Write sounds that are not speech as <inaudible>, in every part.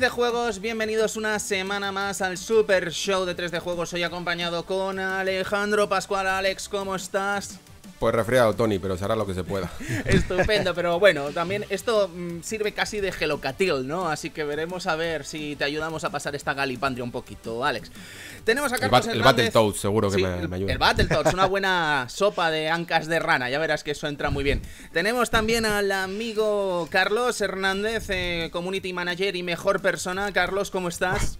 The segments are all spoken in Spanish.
de Juegos, bienvenidos una semana más al Super Show de 3 de Juegos. hoy acompañado con Alejandro Pascual. Alex, ¿cómo estás? Pues resfriado, Tony, pero se hará lo que se pueda. <laughs> Estupendo, pero bueno, también esto mm, sirve casi de gelocatil, ¿no? Así que veremos a ver si te ayudamos a pasar esta galipandria un poquito, Alex. Tenemos a Carlos El, Battle el seguro que me, ayuda. El Battletoads, una <laughs> buena sopa de ancas de rana, ya verás que eso entra muy bien. Tenemos también al amigo Carlos Hernández, eh, Community Manager y mejor persona. Carlos, ¿cómo estás?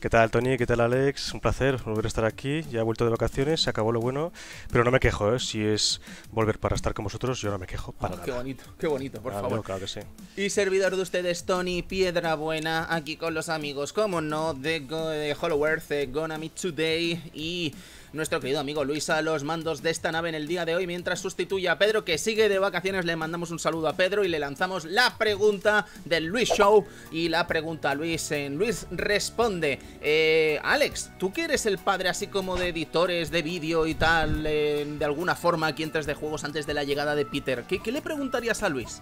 ¿Qué tal Tony? ¿Qué tal Alex? Un placer volver a estar aquí. Ya he vuelto de vacaciones, se acabó lo bueno, pero no me quejo, ¿eh? Si es volver para estar con vosotros, yo no me quejo para ah, Qué bonito, qué bonito, por ah, favor. Bueno, claro que sí. Y servidor de ustedes, Tony Piedra Buena, aquí con los amigos, como no, de, Hollow Earth, Gonna Meet Today y nuestro querido amigo Luis a los mandos de esta nave en el día de hoy mientras sustituye a Pedro que sigue de vacaciones. Le mandamos un saludo a Pedro y le lanzamos la pregunta del Luis Show y la pregunta a Luis en Luis responde. Eh, Alex, ¿tú que eres el padre así como de editores de vídeo y tal, eh, de alguna forma aquí en de Juegos antes de la llegada de Peter? ¿Qué, le preguntarías a Luis?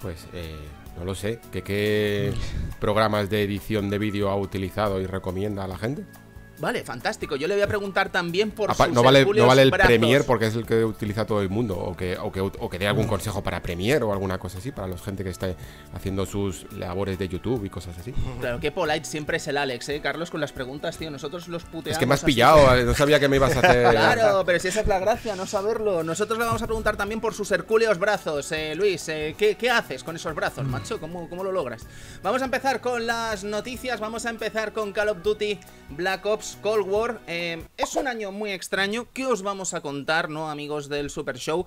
Pues eh, no lo sé, ¿qué, qué programas de edición de vídeo ha utilizado y recomienda a la gente? Vale, fantástico. Yo le voy a preguntar también por sus no vale, no vale el Premier porque es el que utiliza todo el mundo. O que, o que, o que dé algún consejo para Premier o alguna cosa así, para la gente que está haciendo sus labores de YouTube y cosas así. Claro, que polite siempre es el Alex, ¿eh? Carlos, con las preguntas, tío. Nosotros los puteamos. Es que me has pillado, eh, no sabía que me ibas a hacer. <laughs> claro, pero si esa es la gracia, no saberlo. Nosotros le vamos a preguntar también por sus herculeos brazos. Eh, Luis, eh, ¿qué, ¿qué, haces con esos brazos, macho? ¿Cómo, ¿Cómo lo logras? Vamos a empezar con las noticias. Vamos a empezar con Call of Duty Black Ops Cold War. Eh, es un año muy extraño que os vamos a contar, ¿no, amigos del Super Show?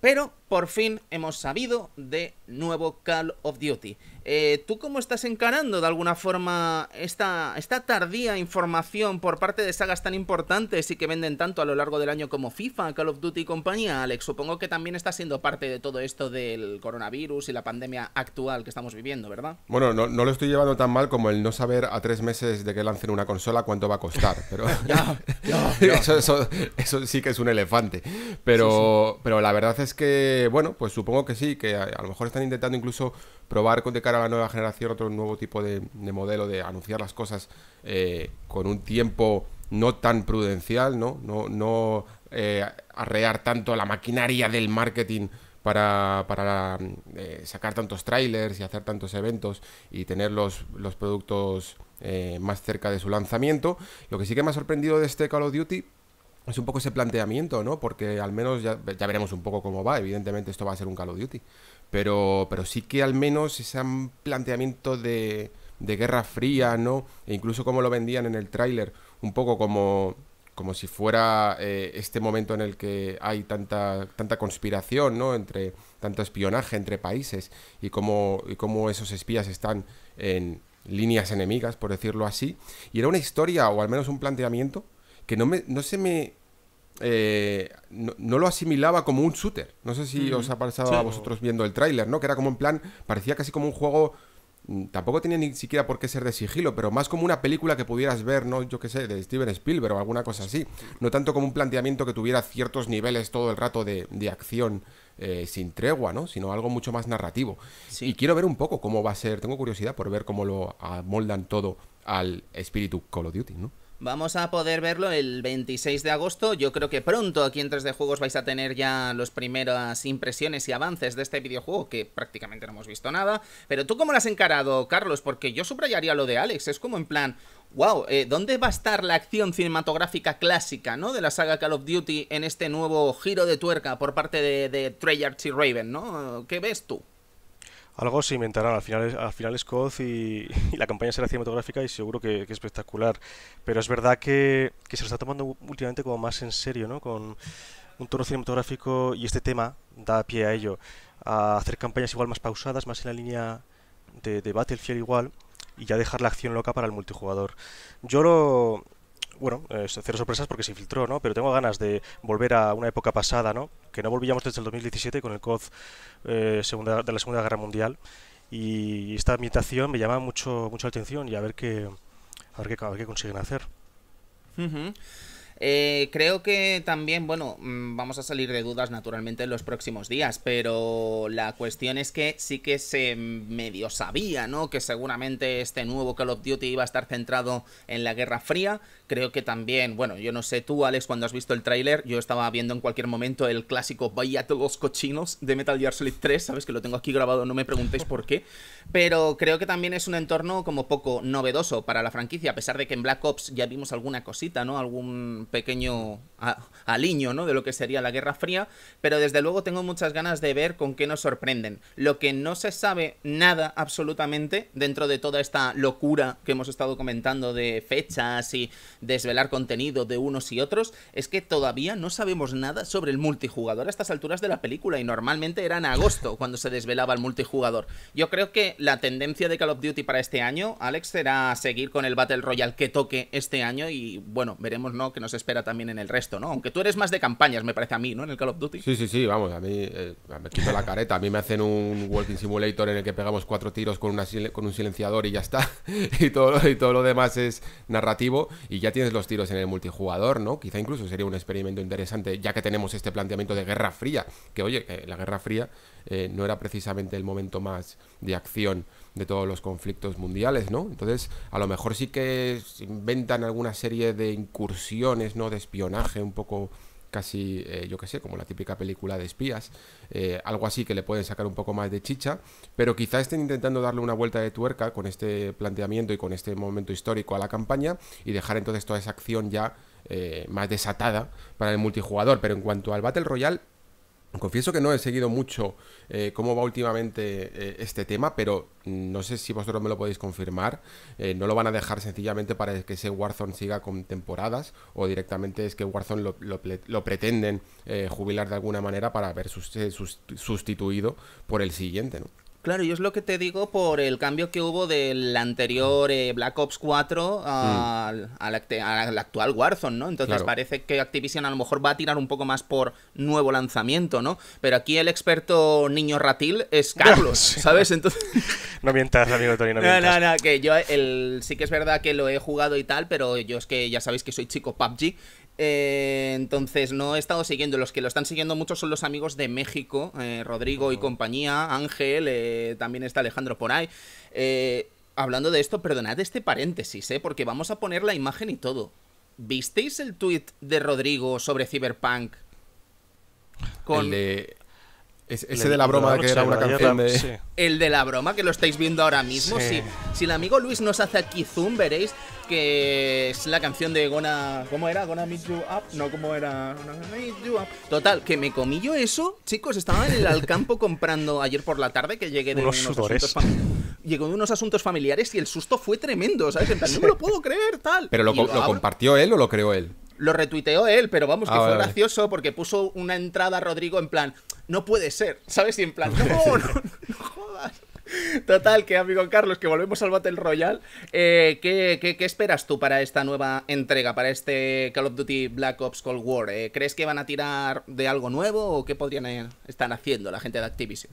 Pero por fin hemos sabido de nuevo Call of Duty. Eh, ¿Tú cómo estás encarando de alguna forma esta, esta tardía información por parte de sagas tan importantes y que venden tanto a lo largo del año como FIFA, Call of Duty y compañía, Alex? Supongo que también está siendo parte de todo esto del coronavirus y la pandemia actual que estamos viviendo, ¿verdad? Bueno, no, lo estoy llevando tan mal como el no saber a tres meses de que lancen una consola cuánto va a costar, <laughs> pero <laughs> Eso, sí que es un elefante. Pero, pero la verdad es que, bueno, pues supongo que sí, que a, lo mejor están intentando incluso probar con de cara a la nueva generación otro nuevo tipo de, modelo de anunciar las cosas eh, con un tiempo no tan prudencial, ¿no? No, eh, arrear tanto la maquinaria del marketing para, eh, sacar tantos trailers y hacer tantos eventos y tener los, productos más cerca de su lanzamiento. Lo que sí que me ha sorprendido de este Call of Duty es un poco ese planteamiento, ¿no? Porque al menos ya, ya veremos un poco cómo va. Evidentemente esto va a ser un Call of Duty. Pero, pero sí que al menos ese planteamiento de, de Guerra Fría, ¿no? E incluso como lo vendían en el tráiler, un poco como, como si fuera eh, este momento en el que hay tanta, tanta conspiración, ¿no? Entre tanto espionaje entre países y cómo, y cómo esos espías están en líneas enemigas, por decirlo así. Y era una historia, o al menos un planteamiento, que no, me, no se me eh, no, lo asimilaba como un shooter. No sé si os ha pasado a vosotros viendo el tráiler, ¿no? Que era como en plan, parecía casi como un juego... Mm, tampoco tenía ni siquiera por qué ser de sigilo, pero más como una película que pudieras ver, ¿no? Yo qué sé, de Steven Spielberg o alguna cosa así. No tanto como un planteamiento que tuviera ciertos niveles todo el rato de, acción eh, sin tregua, ¿no? Sino algo mucho más narrativo. Y quiero ver un poco cómo va a ser, tengo curiosidad por ver cómo lo amoldan todo al espíritu Call of Duty, ¿no? Vamos a poder verlo el 26 de agosto. Yo creo que pronto aquí en 3D Juegos vais a tener ya las primeras impresiones y avances de este videojuego, que prácticamente no hemos visto nada. Pero tú cómo lo has encarado, Carlos, porque yo subrayaría lo de Alex. Es como en plan, wow, eh, ¿dónde va a estar la acción cinematográfica clásica, ¿no? De la saga Call of Duty en este nuevo giro de tuerca por parte de, de Treyarch y Raven, ¿no? ¿Qué ves tú? algo se inventarán. Al final, es, al final y, la campaña será cinematográfica y seguro que, espectacular. Pero es verdad que, se lo está tomando últimamente como más en serio, ¿no? Con un tono cinematográfico y este tema da pie a ello. A hacer campañas igual más pausadas, más en la línea de, de Battlefield igual y ya dejar la acción loca para el multijugador. Yo lo, bueno, eh, cero sorpresas porque se filtró, ¿no? Pero tengo ganas de volver a una época pasada, ¿no? Que no volvíamos desde el 2017 con el COD eh, segunda, de la Segunda Guerra Mundial. Y esta ambientación me llama mucho, mucho la atención y a ver qué, a ver qué, a ver consiguen hacer. Eh, creo que también, bueno, mm, vamos a salir de dudas naturalmente en los próximos días, pero la cuestión es que sí que se medio sabía, ¿no? Que seguramente este nuevo Call of Duty iba a estar centrado en la Guerra Fría. Creo que también, bueno, yo no sé tú, Alex, cuando has visto el tráiler, yo estaba viendo en cualquier momento el clásico Vaya los cochinos de Metal Gear Solid 3, sabes que lo tengo aquí grabado, no me preguntéis por qué, pero creo que también es un entorno como poco novedoso para la franquicia, a pesar de que en Black Ops ya vimos alguna cosita, ¿no? Algún pequeño aliño ¿no? de lo que sería la Guerra Fría, pero desde luego tengo muchas ganas de ver con qué nos sorprenden. Lo que no se sabe nada absolutamente dentro de toda esta locura que hemos estado comentando de fechas y desvelar contenido de unos y otros, es que todavía no sabemos nada sobre el multijugador a estas alturas de la película y normalmente era en agosto cuando se desvelaba el multijugador. Yo creo que la tendencia de Call of Duty para este año, Alex, será seguir con el Battle Royale que toque este año y bueno, veremos ¿no? que nos espera también en el resto, ¿no? Aunque tú eres más de campañas, me parece a mí, ¿no? En el Call of Duty. Sí, sí, sí, vamos, a mí eh, me quito la careta. A mí me hacen un Walking Simulator en el que pegamos cuatro tiros con, un silenciador y ya está. <laughs> y, todo, y todo lo demás es narrativo y ya tienes los tiros en el multijugador, ¿no? Quizá incluso sería un experimento interesante, ya que tenemos este planteamiento de Guerra Fría, que oye, eh, la Guerra Fría eh, no era precisamente el momento más de acción de todos los conflictos mundiales, ¿no? Entonces, a lo mejor sí que inventan alguna serie de incursiones, ¿no? De espionaje un poco casi, eh, yo qué sé, como la típica película de espías, eh, algo así que le pueden sacar un poco más de chicha, pero quizá estén intentando darle una vuelta de tuerca con este planteamiento y con este momento histórico a la campaña y dejar entonces toda esa acción ya más desatada para el multijugador, pero en cuanto al Battle Royale, Confieso que no he seguido mucho eh, cómo va últimamente eh, este tema, pero no sé si vosotros me lo podéis confirmar. Eh, no lo van a dejar sencillamente para que ese Warzone siga con temporadas o directamente es que Warzone lo, pretenden jubilar de alguna manera para ver sustituido por el siguiente, ¿no? Claro, yo es lo que te digo por el cambio que hubo del anterior eh, Black Ops 4 ah, mm. al, actual Warzone, ¿no? Entonces parece que Activision a lo mejor va a tirar un poco más por nuevo lanzamiento, ¿no? Pero aquí el experto niño ratil es <laughs> Carlos, ¿sabes? Entonces... <laughs> No mientas, amigo Torino. <laughs> no No, no, que yo el, sí que es verdad que lo he jugado y tal, pero yo es que ya sabéis que soy chico PUBG eh, entonces no he estado siguiendo. Los que lo están siguiendo mucho son los amigos de México, eh, Rodrigo y compañía, Ángel, eh, también está Alejandro por ahí. hablando de esto, perdonad este paréntesis, porque vamos a poner la imagen y todo. ¿Visteis el tweet de Rodrigo sobre Cyberpunk? Con... El ese, de la broma que era una canción de... El de la broma, que lo estáis viendo ahora mismo. Si, el amigo Luis nos hace aquí zoom, veréis que es la canción de Gona… ¿Cómo era? Gona meet you up? No, ¿cómo era? Meet you up. Total, que me comí yo eso. Chicos, estaba en el campo comprando ayer por la tarde que llegué de unos, Llegó unos asuntos familiares y el susto fue tremendo, ¿sabes? En plan, no me lo puedo creer, tal. Pero lo compartió él o lo creó él? lo retuiteó él, pero vamos, que ah, fue gracioso porque puso una entrada a Rodrigo en plan, no puede ser, ¿sabes? Y en plan, <laughs> no, jodas. Total, que amigo Carlos, que volvemos al Battle Royale. Eh, ¿qué, qué, qué, esperas tú para esta nueva entrega, para este Call of Duty Black Ops Cold War? Eh, ¿Crees que van a tirar de algo nuevo o qué podrían eh, estar haciendo la gente de Activision?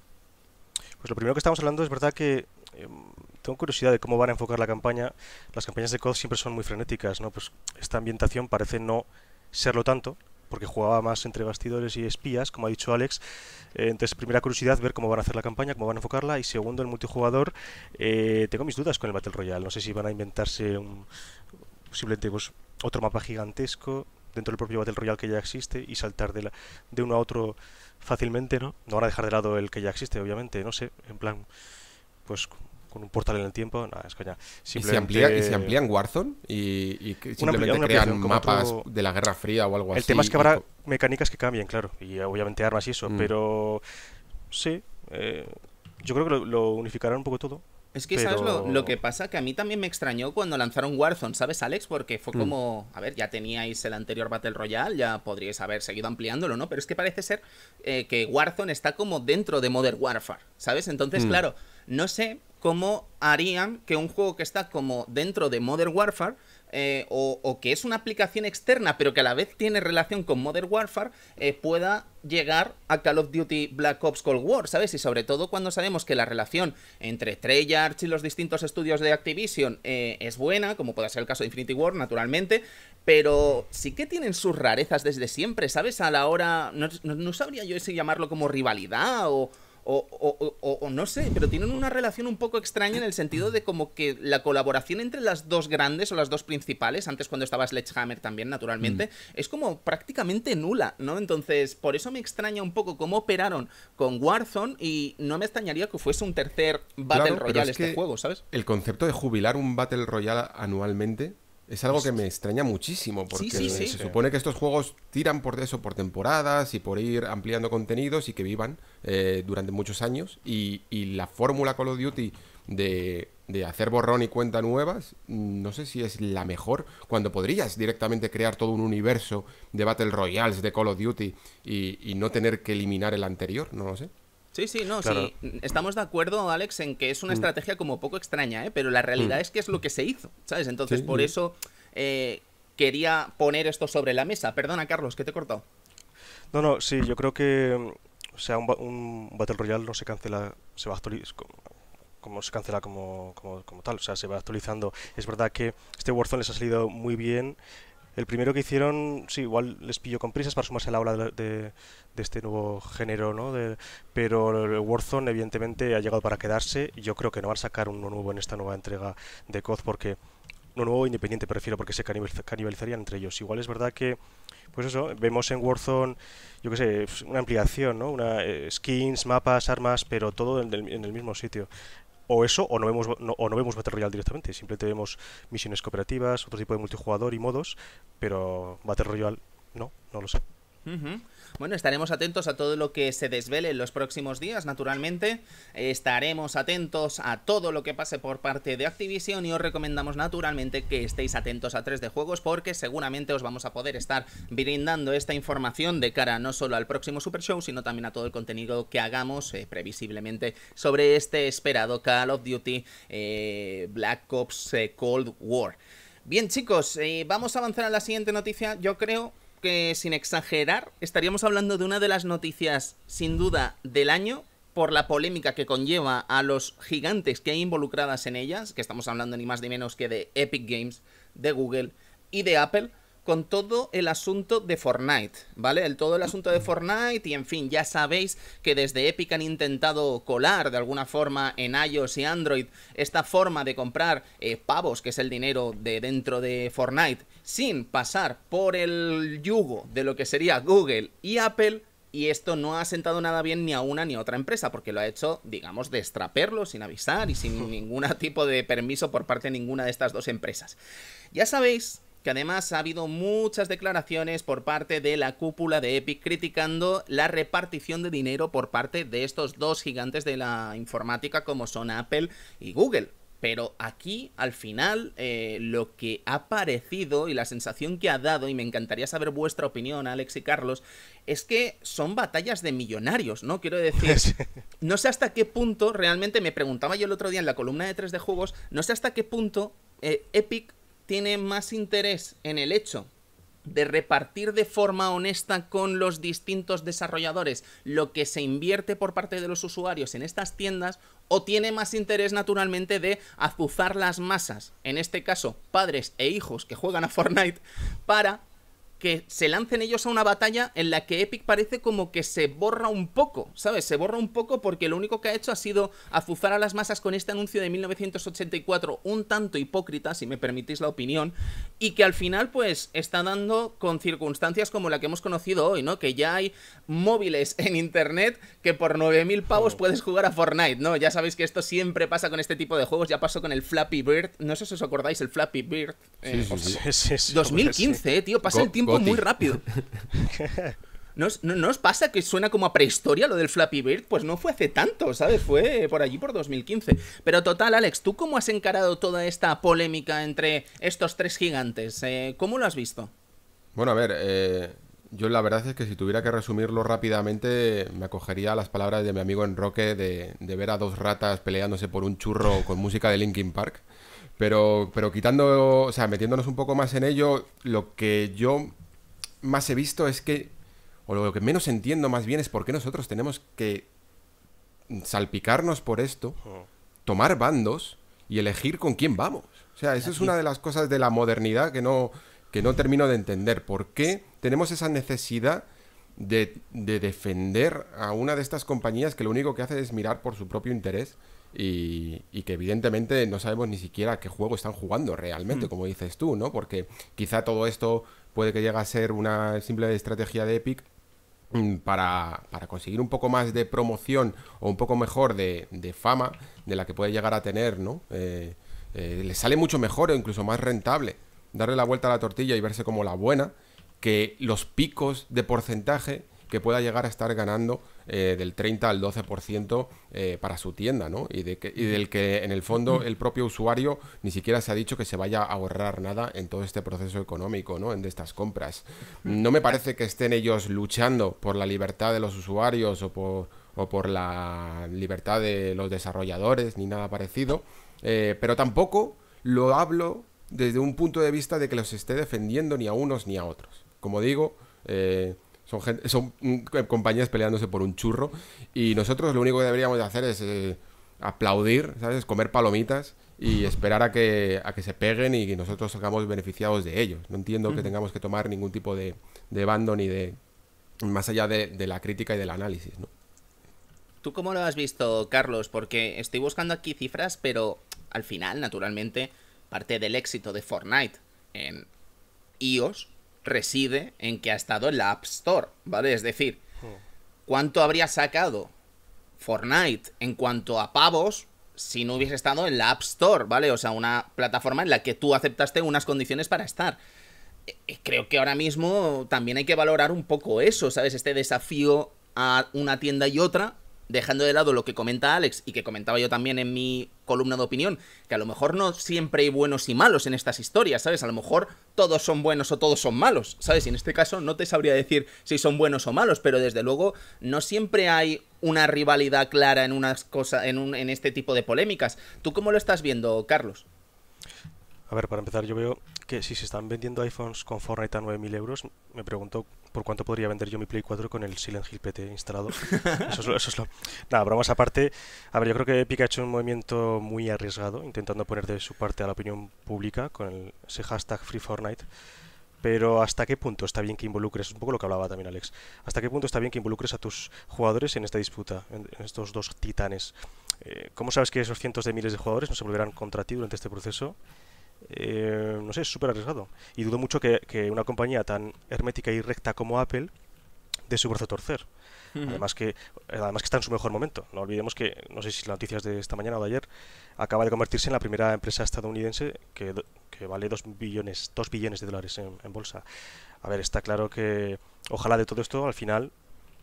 Pues lo primero que estamos hablando es verdad que em, tengo curiosidad de cómo van a enfocar la campaña. Las campañas de COD siempre son muy frenéticas, ¿no? Pues esta ambientación parece no serlo tanto, porque jugaba más entre bastidores y espías, como ha dicho Alex. Eh, entonces, primera curiosidad, ver cómo van a hacer la campaña, cómo van a enfocarla. Y segundo, el multijugador, eh, tengo mis dudas con el Battle Royale. No sé si van a inventarse un, posiblemente pues, otro mapa gigantesco dentro del propio Battle Royale que ya existe y saltar de, la, de uno a otro fácilmente, ¿no? No van a dejar de lado el que ya existe, obviamente, no sé, en plan, pues con un portal en el tiempo. Nada, es coña. Simplemente... ¿Y, se amplían Warzone? ¿Y, simplemente crean mapas de la Guerra Fría o algo así? El tema es que habrá mecánicas que cambien, claro. Y obviamente armas y eso. Mm. Pero sí, eh, yo creo que lo, unificarán un poco todo. Es que, ¿sabes lo, que pasa? Que a mí también me extrañó cuando lanzaron Warzone, ¿sabes, Alex? Porque fue mm. como, a ver, ya teníais el anterior Battle Royale, ya podríais haber seguido ampliándolo, ¿no? Pero es que parece ser eh, que Warzone está como dentro de Modern Warfare, ¿sabes? Entonces, mm. claro, no sé cómo harían que un juego que está como dentro de Modern Warfare eh, o, que es una aplicación externa pero que a la vez tiene relación con Modern Warfare eh, pueda llegar a Call of Duty Black Ops Cold War, ¿sabes? Y sobre todo cuando sabemos que la relación entre Treyarch y los distintos estudios de Activision eh, es buena, como puede ser el caso de Infinity War, naturalmente, pero sí que tienen sus rarezas desde siempre, ¿sabes? A la hora, no, no sabría yo si llamarlo como rivalidad o o, no sé, pero tienen una relación un poco extraña en el sentido de como que la colaboración entre las dos grandes o las dos principales, antes cuando estaba Sledgehammer también, naturalmente, mm. es como prácticamente nula, ¿no? Entonces, por eso me extraña un poco cómo operaron con Warzone y no me extrañaría que fuese un tercer Battle Royale este juego, ¿sabes? El concepto de jubilar un Battle Royale anualmente es algo que me extraña muchísimo, porque se supone que estos juegos tiran por eso, por temporadas y por ir ampliando contenidos y que vivan eh, durante muchos años. Y, y la fórmula Call of Duty de, de, hacer borrón y cuenta nuevas, no sé si es la mejor, cuando podrías directamente crear todo un universo de Battle Royales, de Call of Duty y, y no tener que eliminar el anterior, no lo sé. Sí, sí, no, sí. Mm, estamos de acuerdo, Alex, en que es una mm. estrategia como poco extraña, ¿eh? pero la realidad mm. es que es lo que se hizo, ¿sabes? Entonces, por eso eh, quería poner esto sobre la mesa. Perdona, Carlos, que te he cortado. No, no, sí, yo creo que. O sea, un, Battle Royale no se cancela, se va a como se cancela como, como, como, tal, o sea, se va actualizando. Es verdad que este Warzone les ha salido muy bien el primero que hicieron, sí, igual les pillo con prisas para sumarse a la ola de, este nuevo género, ¿no? pero Warzone, evidentemente, ha llegado para quedarse. Yo creo que no van a sacar uno nuevo en esta nueva entrega de COD porque. No nuevo independiente, prefiero, porque se canibalizarían entre ellos. Igual es verdad que, pues eso, vemos en Warzone, yo qué sé, una ampliación, ¿no? Una, eh, skins, mapas, armas, pero todo en el mismo sitio o eso, o no vemos, o no vemos Battle Royale directamente. Simplemente vemos misiones cooperativas, otro tipo de multijugador y modos, pero Battle Royale no, no lo sé. Bueno, estaremos atentos a todo lo que se desvele en los próximos días, naturalmente. Estaremos atentos a todo lo que pase por parte de Activision y os recomendamos naturalmente que estéis atentos a 3D Juegos porque seguramente os vamos a poder estar brindando esta información de cara no solo al próximo Super Show, sino también a todo el contenido que hagamos eh, previsiblemente sobre este esperado Call of Duty eh, Black Ops eh, Cold War. Bien chicos, vamos a avanzar a la siguiente noticia, yo creo, que, sin exagerar, estaríamos hablando de una de las noticias, sin duda, del año, por la polémica que conlleva a los gigantes que hay involucradas en ellas, que estamos hablando ni más ni menos que de Epic Games, de Google y de Apple, con todo el asunto de Fortnite, ¿vale? El, todo el asunto de Fortnite y en fin, ya sabéis que desde Epic han intentado colar de alguna forma en iOS y Android esta forma de comprar eh, pavos, que es el dinero de dentro de Fortnite, sin pasar por el yugo de lo que sería Google y Apple. Y esto no ha sentado nada bien ni a una ni a otra empresa, porque lo ha hecho, digamos, de extraperlo, sin avisar y sin <laughs> ningún tipo de permiso por parte de ninguna de estas dos empresas. Ya sabéis que además ha habido muchas declaraciones por parte de la cúpula de Epic criticando la repartición de dinero por parte de estos dos gigantes de la informática como son Apple y Google. Pero aquí, al final, eh, lo que ha parecido y la sensación que ha dado, y me encantaría saber vuestra opinión, Alex y Carlos, es que son batallas de millonarios, ¿no? Quiero decir, <laughs> no sé hasta qué punto, realmente me preguntaba yo el otro día en la columna de 3 de juegos, no sé hasta qué punto eh, Epic tiene más interés en el hecho de repartir de forma honesta con los distintos desarrolladores lo que se invierte por parte de los usuarios en estas tiendas o tiene más interés naturalmente de azuzar las masas, en este caso padres e hijos que juegan a Fortnite, para que se lancen ellos a una batalla en la que Epic parece como que se borra un poco, ¿sabes? Se borra un poco porque lo único que ha hecho ha sido azuzar a las masas con este anuncio de 1984 un tanto hipócrita, si me permitís la opinión, y que al final pues está dando con circunstancias como la que hemos conocido hoy, ¿no? Que ya hay móviles <laughs> en internet que por 9.000 pavos oh. puedes jugar a Fortnite, ¿no? Ya sabéis que esto siempre pasa con este tipo de juegos, ya pasó con el Flappy Bird, no sé si os acordáis, el Flappy Bird. Eh, 2015, tío, pasa el tiempo muy rápido. <laughs> ¿No os, pasa que suena como a prehistoria lo del Flappy Bird? Pues no fue hace tanto, ¿sabes? Fue por allí por 2015. Pero total, Alex, ¿tú cómo has encarado toda esta polémica entre estos tres gigantes? Eh, ¿Cómo lo has visto? Bueno, a ver, eh, yo la verdad es que si tuviera que resumirlo rápidamente, me acogería las palabras de mi amigo Enroque de, de ver a dos ratas peleándose por un churro con música de Linkin Park. Pero, pero quitando, o sea, metiéndonos un poco más en ello, lo que yo más he visto es que, o lo que menos entiendo más bien es por qué nosotros tenemos que salpicarnos por esto, tomar bandos y elegir con quién vamos. O sea, eso es una de las cosas de la modernidad que no, que no termino de entender. ¿Por qué tenemos esa necesidad de, de defender a una de estas compañías que lo único que hace es mirar por su propio interés? Y, que evidentemente no sabemos ni siquiera qué juego están jugando realmente, mm. como dices tú, ¿no? Porque quizá todo esto puede que llegue a ser una simple estrategia de Epic mm, para, conseguir un poco más de promoción o un poco mejor de, fama de la que puede llegar a tener, ¿no? Eh, eh, le sale mucho mejor o incluso más rentable darle la vuelta a la tortilla y verse como la buena que los picos de porcentaje que pueda llegar a estar ganando eh, del 30 al 12% eh, para su tienda, ¿no? Y, del que en el fondo el propio usuario ni siquiera se ha dicho que se vaya a ahorrar nada en todo este proceso económico, ¿no? En de estas compras. No me parece que estén ellos luchando por la libertad de los usuarios o por, la libertad de los desarrolladores ni nada parecido, eh, pero tampoco lo hablo desde un punto de vista de que los esté defendiendo ni a unos ni a otros. Como digo, eh, son, mm, compañías peleándose por un churro y nosotros lo único que deberíamos hacer es eh, aplaudir, ¿sabes? Comer palomitas y esperar a que, a que se peguen y nosotros salgamos beneficiados de ellos. No entiendo que tengamos que tomar ningún tipo de, bando ni de... más allá de, de la crítica y del análisis, ¿no? ¿Tú cómo lo has visto, Carlos? Porque estoy buscando aquí cifras, pero al final, naturalmente, parte del éxito de Fortnite en iOS reside en que ha estado en la App Store, ¿vale? Es decir, hmm. ¿cuánto habría sacado Fortnite en cuanto a pavos si no hubiese estado en la App Store, ¿vale? O sea, una plataforma en la que tú aceptaste unas condiciones para estar. Eh, eh, creo que ahora mismo también hay que valorar un poco eso, ¿sabes? Este desafío a una tienda y otra dejando de lado lo que comenta Alex y que comentaba yo también en mi columna de opinión, que a lo mejor no siempre hay buenos y malos en estas historias, ¿sabes? A lo mejor todos son buenos o todos son malos, ¿sabes? Y en este caso no te sabría decir si son buenos o malos, pero desde luego no siempre hay una rivalidad clara en unas cosas en, un, en este tipo de polémicas. ¿Tú cómo lo estás viendo, Carlos? A ver, para empezar, yo veo que si se están vendiendo iPhones con Fortnite a 9.000 euros, me pregunto por cuánto podría vender yo mi Play 4 con el Silent Hill PT instalado. <laughs> eso, es lo, Nada, bromas aparte. A ver, yo creo que Epic ha hecho un movimiento muy arriesgado, intentando poner de su parte a la opinión pública con el, ese hashtag Free Fortnite. Pero ¿hasta qué punto está bien que involucres? un poco lo que hablaba también Alex. ¿Hasta qué punto está bien que involucres a tus jugadores en esta disputa, en, estos dos titanes? Eh, ¿Cómo sabes que esos cientos de miles de jugadores no se volverán contra ti durante este proceso? Eh, no sé, es súper arriesgado. Y dudo mucho que, una compañía tan hermética y recta como Apple de su brazo a torcer. Además que además que está en su mejor momento. No olvidemos que, no sé si las noticias de esta mañana o de ayer, acaba de convertirse en la primera empresa estadounidense que, vale 2 billones, dos billones de dólares en, bolsa. A ver, está claro que ojalá de todo esto al final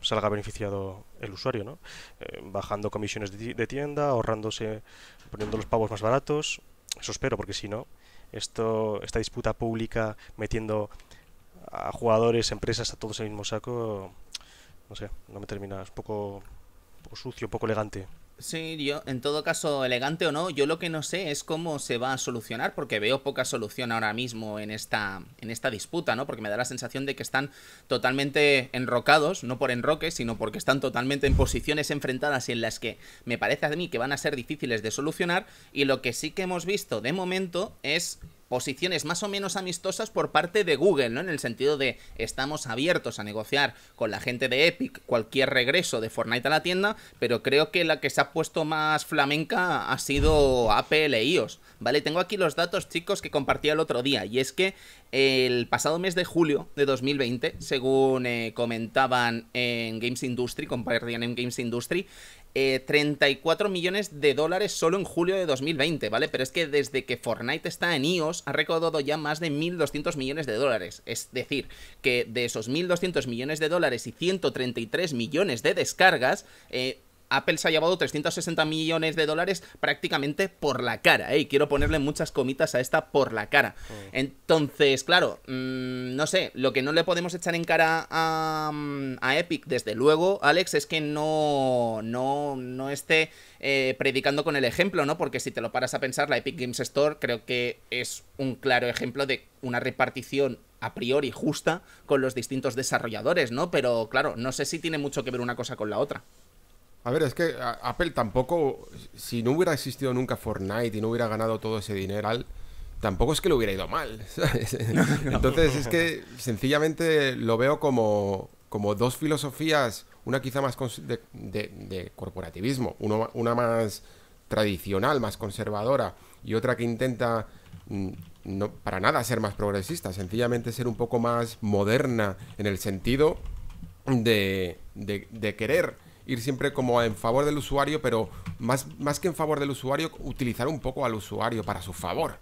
salga beneficiado el usuario, ¿no? Eh, bajando comisiones de tienda, ahorrándose, poniendo los pavos más baratos. Eso espero, porque si no, esto, esta disputa pública metiendo a jugadores, empresas, a todos en el mismo saco, no sé, no me termina, es poco, sucio, poco elegante. Sí, yo, en todo caso, elegante o no, yo lo que no sé es cómo se va a solucionar, porque veo poca solución ahora mismo en esta, en esta disputa, ¿no? Porque me da la sensación de que están totalmente enrocados, no por enroque, sino porque están totalmente en posiciones enfrentadas y en las que me parece a mí que van a ser difíciles de solucionar. Y lo que sí que hemos visto de momento es posiciones más o menos amistosas por parte de Google, ¿no? En el sentido de estamos abiertos a negociar con la gente de Epic cualquier regreso de Fortnite a la tienda, pero creo que la que se ha puesto más flamenca ha sido Apple e iOS, ¿vale? Tengo aquí los datos, chicos, que compartí el otro día, y es que el pasado mes de julio de 2020, según eh, comentaban en Games Industry, compartían en Games Industry, 34 eh, millones de dólares solo en julio de 2020, ¿vale? Pero es que desde que Fortnite está en iOS ha recaudado ya más de 1.200 millones de dólares. Es decir, que de esos 1.200 millones de dólares y 133 millones de descargas, eh, Apple se ha llevado 360 millones de dólares prácticamente por la cara, ¿eh? Y quiero ponerle muchas comitas a esta por la cara. Oh. Entonces, claro, mm, no sé, lo que no le podemos echar en cara a, mm, Epic, desde luego, Alex, es que no, no, no esté eh, predicando con el ejemplo, ¿no? Porque si te lo paras a pensar, la Epic Games Store creo que es un claro ejemplo de una repartición a priori justa con los distintos desarrolladores, ¿no? Pero claro, no sé si tiene mucho que ver una cosa con la otra. A ver, es que Apple tampoco, si no hubiera existido nunca Fortnite y no hubiera ganado todo ese dinero, tampoco es que le hubiera ido mal. <laughs> <laughs> Entonces es que sencillamente lo veo como, como dos filosofías, una quizá más de, corporativismo, una más tradicional, más conservadora, y otra que intenta mm, no, para nada ser más progresista, sencillamente ser un poco más moderna en el sentido de, de querer ir siempre como en favor del usuario, pero más, más que en favor del usuario, utilizar un poco al usuario para su favor.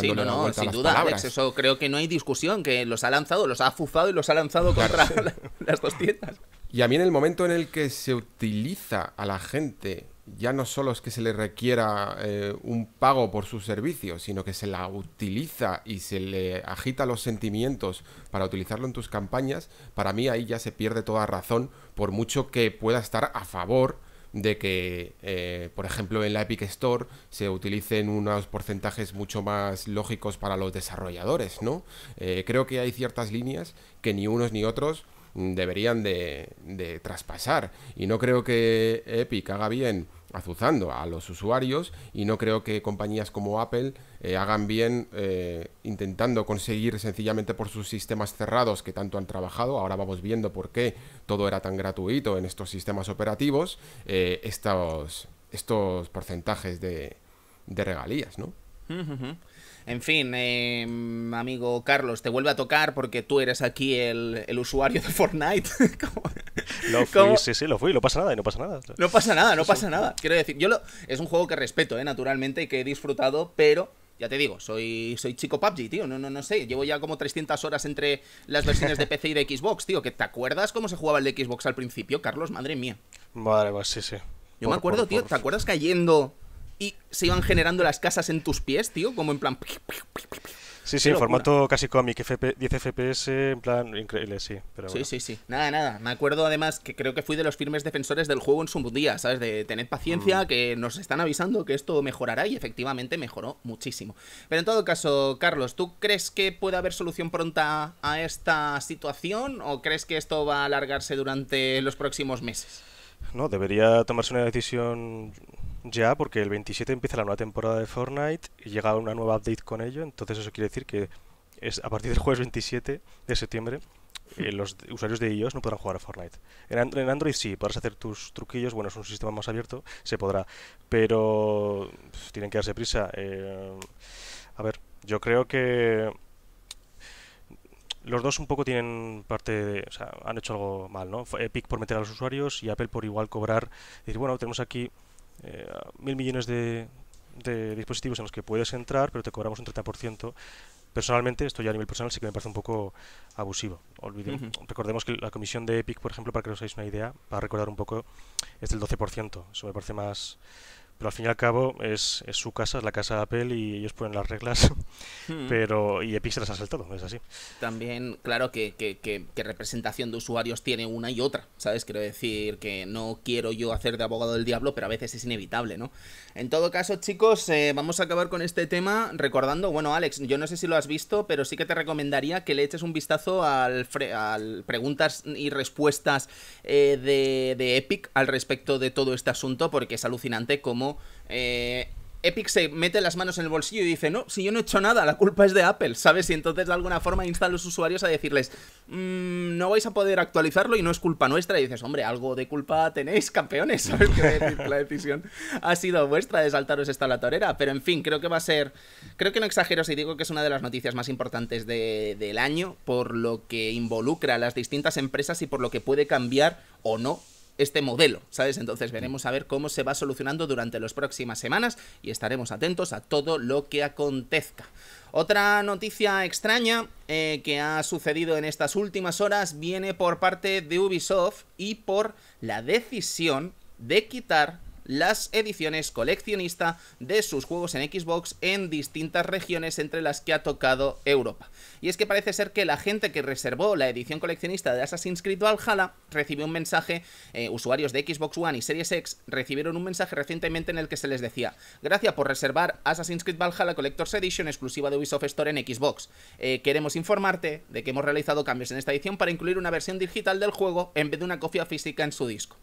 Sí, no, no, sin duda, Alex, eso creo que no hay discusión, que los ha lanzado, los ha fufado y los ha lanzado contra <laughs> las dos tiendas. Y a mí en el momento en el que se utiliza a la gente ya no solo es que se le requiera eh, un pago por su servicio, sino que se la utiliza y se le agita los sentimientos para utilizarlo en tus campañas, para mí ahí ya se pierde toda razón, por mucho que pueda estar a favor de que, eh, por ejemplo, en la Epic Store se utilicen unos porcentajes mucho más lógicos para los desarrolladores, ¿no? Eh, creo que hay ciertas líneas que ni unos ni otros deberían de traspasar. Y no creo que Epic haga bien azuzando a los usuarios y no creo que compañías como Apple eh, hagan bien eh, intentando conseguir sencillamente por sus sistemas cerrados que tanto han trabajado, ahora vamos viendo por qué todo era tan gratuito en estos sistemas operativos, eh, estos, estos porcentajes de, regalías, ¿no? En fin, em, amigo Carlos, te vuelve a tocar porque tú eres aquí el, usuario de Fortnite. <laughs> Lo fui, sí, sí, lo fui, no pasa nada y no pasa nada. No pasa nada, no pasa nada. Quiero decir, yo lo, es un juego que respeto, ¿eh? naturalmente, y que he disfrutado, pero ya te digo, soy, soy chico PUBG, tío. No, no, no sé. Llevo ya como 300 horas entre las versiones de PC y de Xbox, tío. Que te acuerdas cómo se jugaba el de Xbox al principio, Carlos, madre mía. Vale, pues sí, sí. Yo me acuerdo, tío, ¿te acuerdas cayendo y se iban generando las casas en tus pies, tío? Como en plan. Sí, sí, formato casi cómic, 10 FPS, en plan increíble, sí. Sí, sí, sí. Nada, nada. Me acuerdo además que creo que fui de los firmes defensores del juego en su día, ¿sabes? De tener paciencia, mm. que nos están avisando que esto mejorará y efectivamente mejoró muchísimo. Pero en todo caso, Carlos, ¿tú crees que puede haber solución pronta a esta situación o crees que esto va a alargarse durante los próximos meses? No, debería tomarse una decisión ya, porque el 27 empieza la nueva temporada de Fortnite y llega una nueva update con ello, entonces eso quiere decir que es a partir del jueves 27 de septiembre eh, hmm. los usuarios de iOS no podrán jugar a Fortnite. En, Android sí, podrás hacer tus truquillos, bueno, es un sistema más abierto, se podrá, pero tienen que darse prisa. Eh, a ver, yo creo que los dos un poco tienen parte de, o sea, han hecho algo mal, ¿no? Epic por meter a los usuarios y Apple por igual cobrar, decir, bueno, tenemos aquí eh, mil millones de, dispositivos en los que puedes entrar, pero te cobramos un 30%. Personalmente, esto ya a nivel personal sí que me parece un poco abusivo. Recordemos que la comisión de Epic, por ejemplo, para que os hagáis una idea, para recordar un poco, es del 12%. Eso me parece más, pero al fin y al cabo es, su casa, es la casa de Apple y ellos ponen las reglas, mm. pero y Epic se las ha saltado, es así. También, claro, que, representación de usuarios tiene una y otra, ¿sabes? Quiero decir que no quiero yo hacer de abogado del diablo, pero a veces es inevitable, ¿no? En todo caso, chicos, eh, vamos a acabar con este tema recordando, bueno, Alex, yo no sé si lo has visto, pero sí que te recomendaría que le eches un vistazo al, preguntas y respuestas eh, de, de Epic al respecto de todo este asunto, porque es alucinante cómo eh, Epic se mete las manos en el bolsillo y dice, no, si yo no he hecho nada, la culpa es de Apple, ¿sabes? Y entonces de alguna forma insta a los usuarios a decirles, mm, no vais a poder actualizarlo y no es culpa nuestra. Y dices, hombre, algo de culpa tenéis, campeones, <laughs> ¿sabes? la decisión ha sido vuestra de saltaros esta la torera. Pero en fin, creo que va a ser, creo que no exagero si digo que es una de las noticias más importantes del año por lo que involucra a las distintas empresas y por lo que puede cambiar o no este modelo, ¿sabes? Entonces mm. veremos a ver cómo se va solucionando durante las próximas semanas y estaremos atentos a todo lo que acontezca. Otra noticia extraña eh, que ha sucedido en estas últimas horas viene por parte de Ubisoft y por la decisión de quitar las ediciones coleccionista de sus juegos en Xbox en distintas regiones entre las que ha tocado Europa. Y es que parece ser que la gente que reservó la edición coleccionista de Assassin's Creed Valhalla recibió un mensaje, eh, usuarios de Xbox One y Series X recibieron un mensaje recientemente en el que se les decía, gracias por reservar Assassin's Creed Valhalla Collector's Edition exclusiva de Ubisoft Store en Xbox. Eh, queremos informarte de que hemos realizado cambios en esta edición para incluir una versión digital del juego en vez de una copia física en su disco.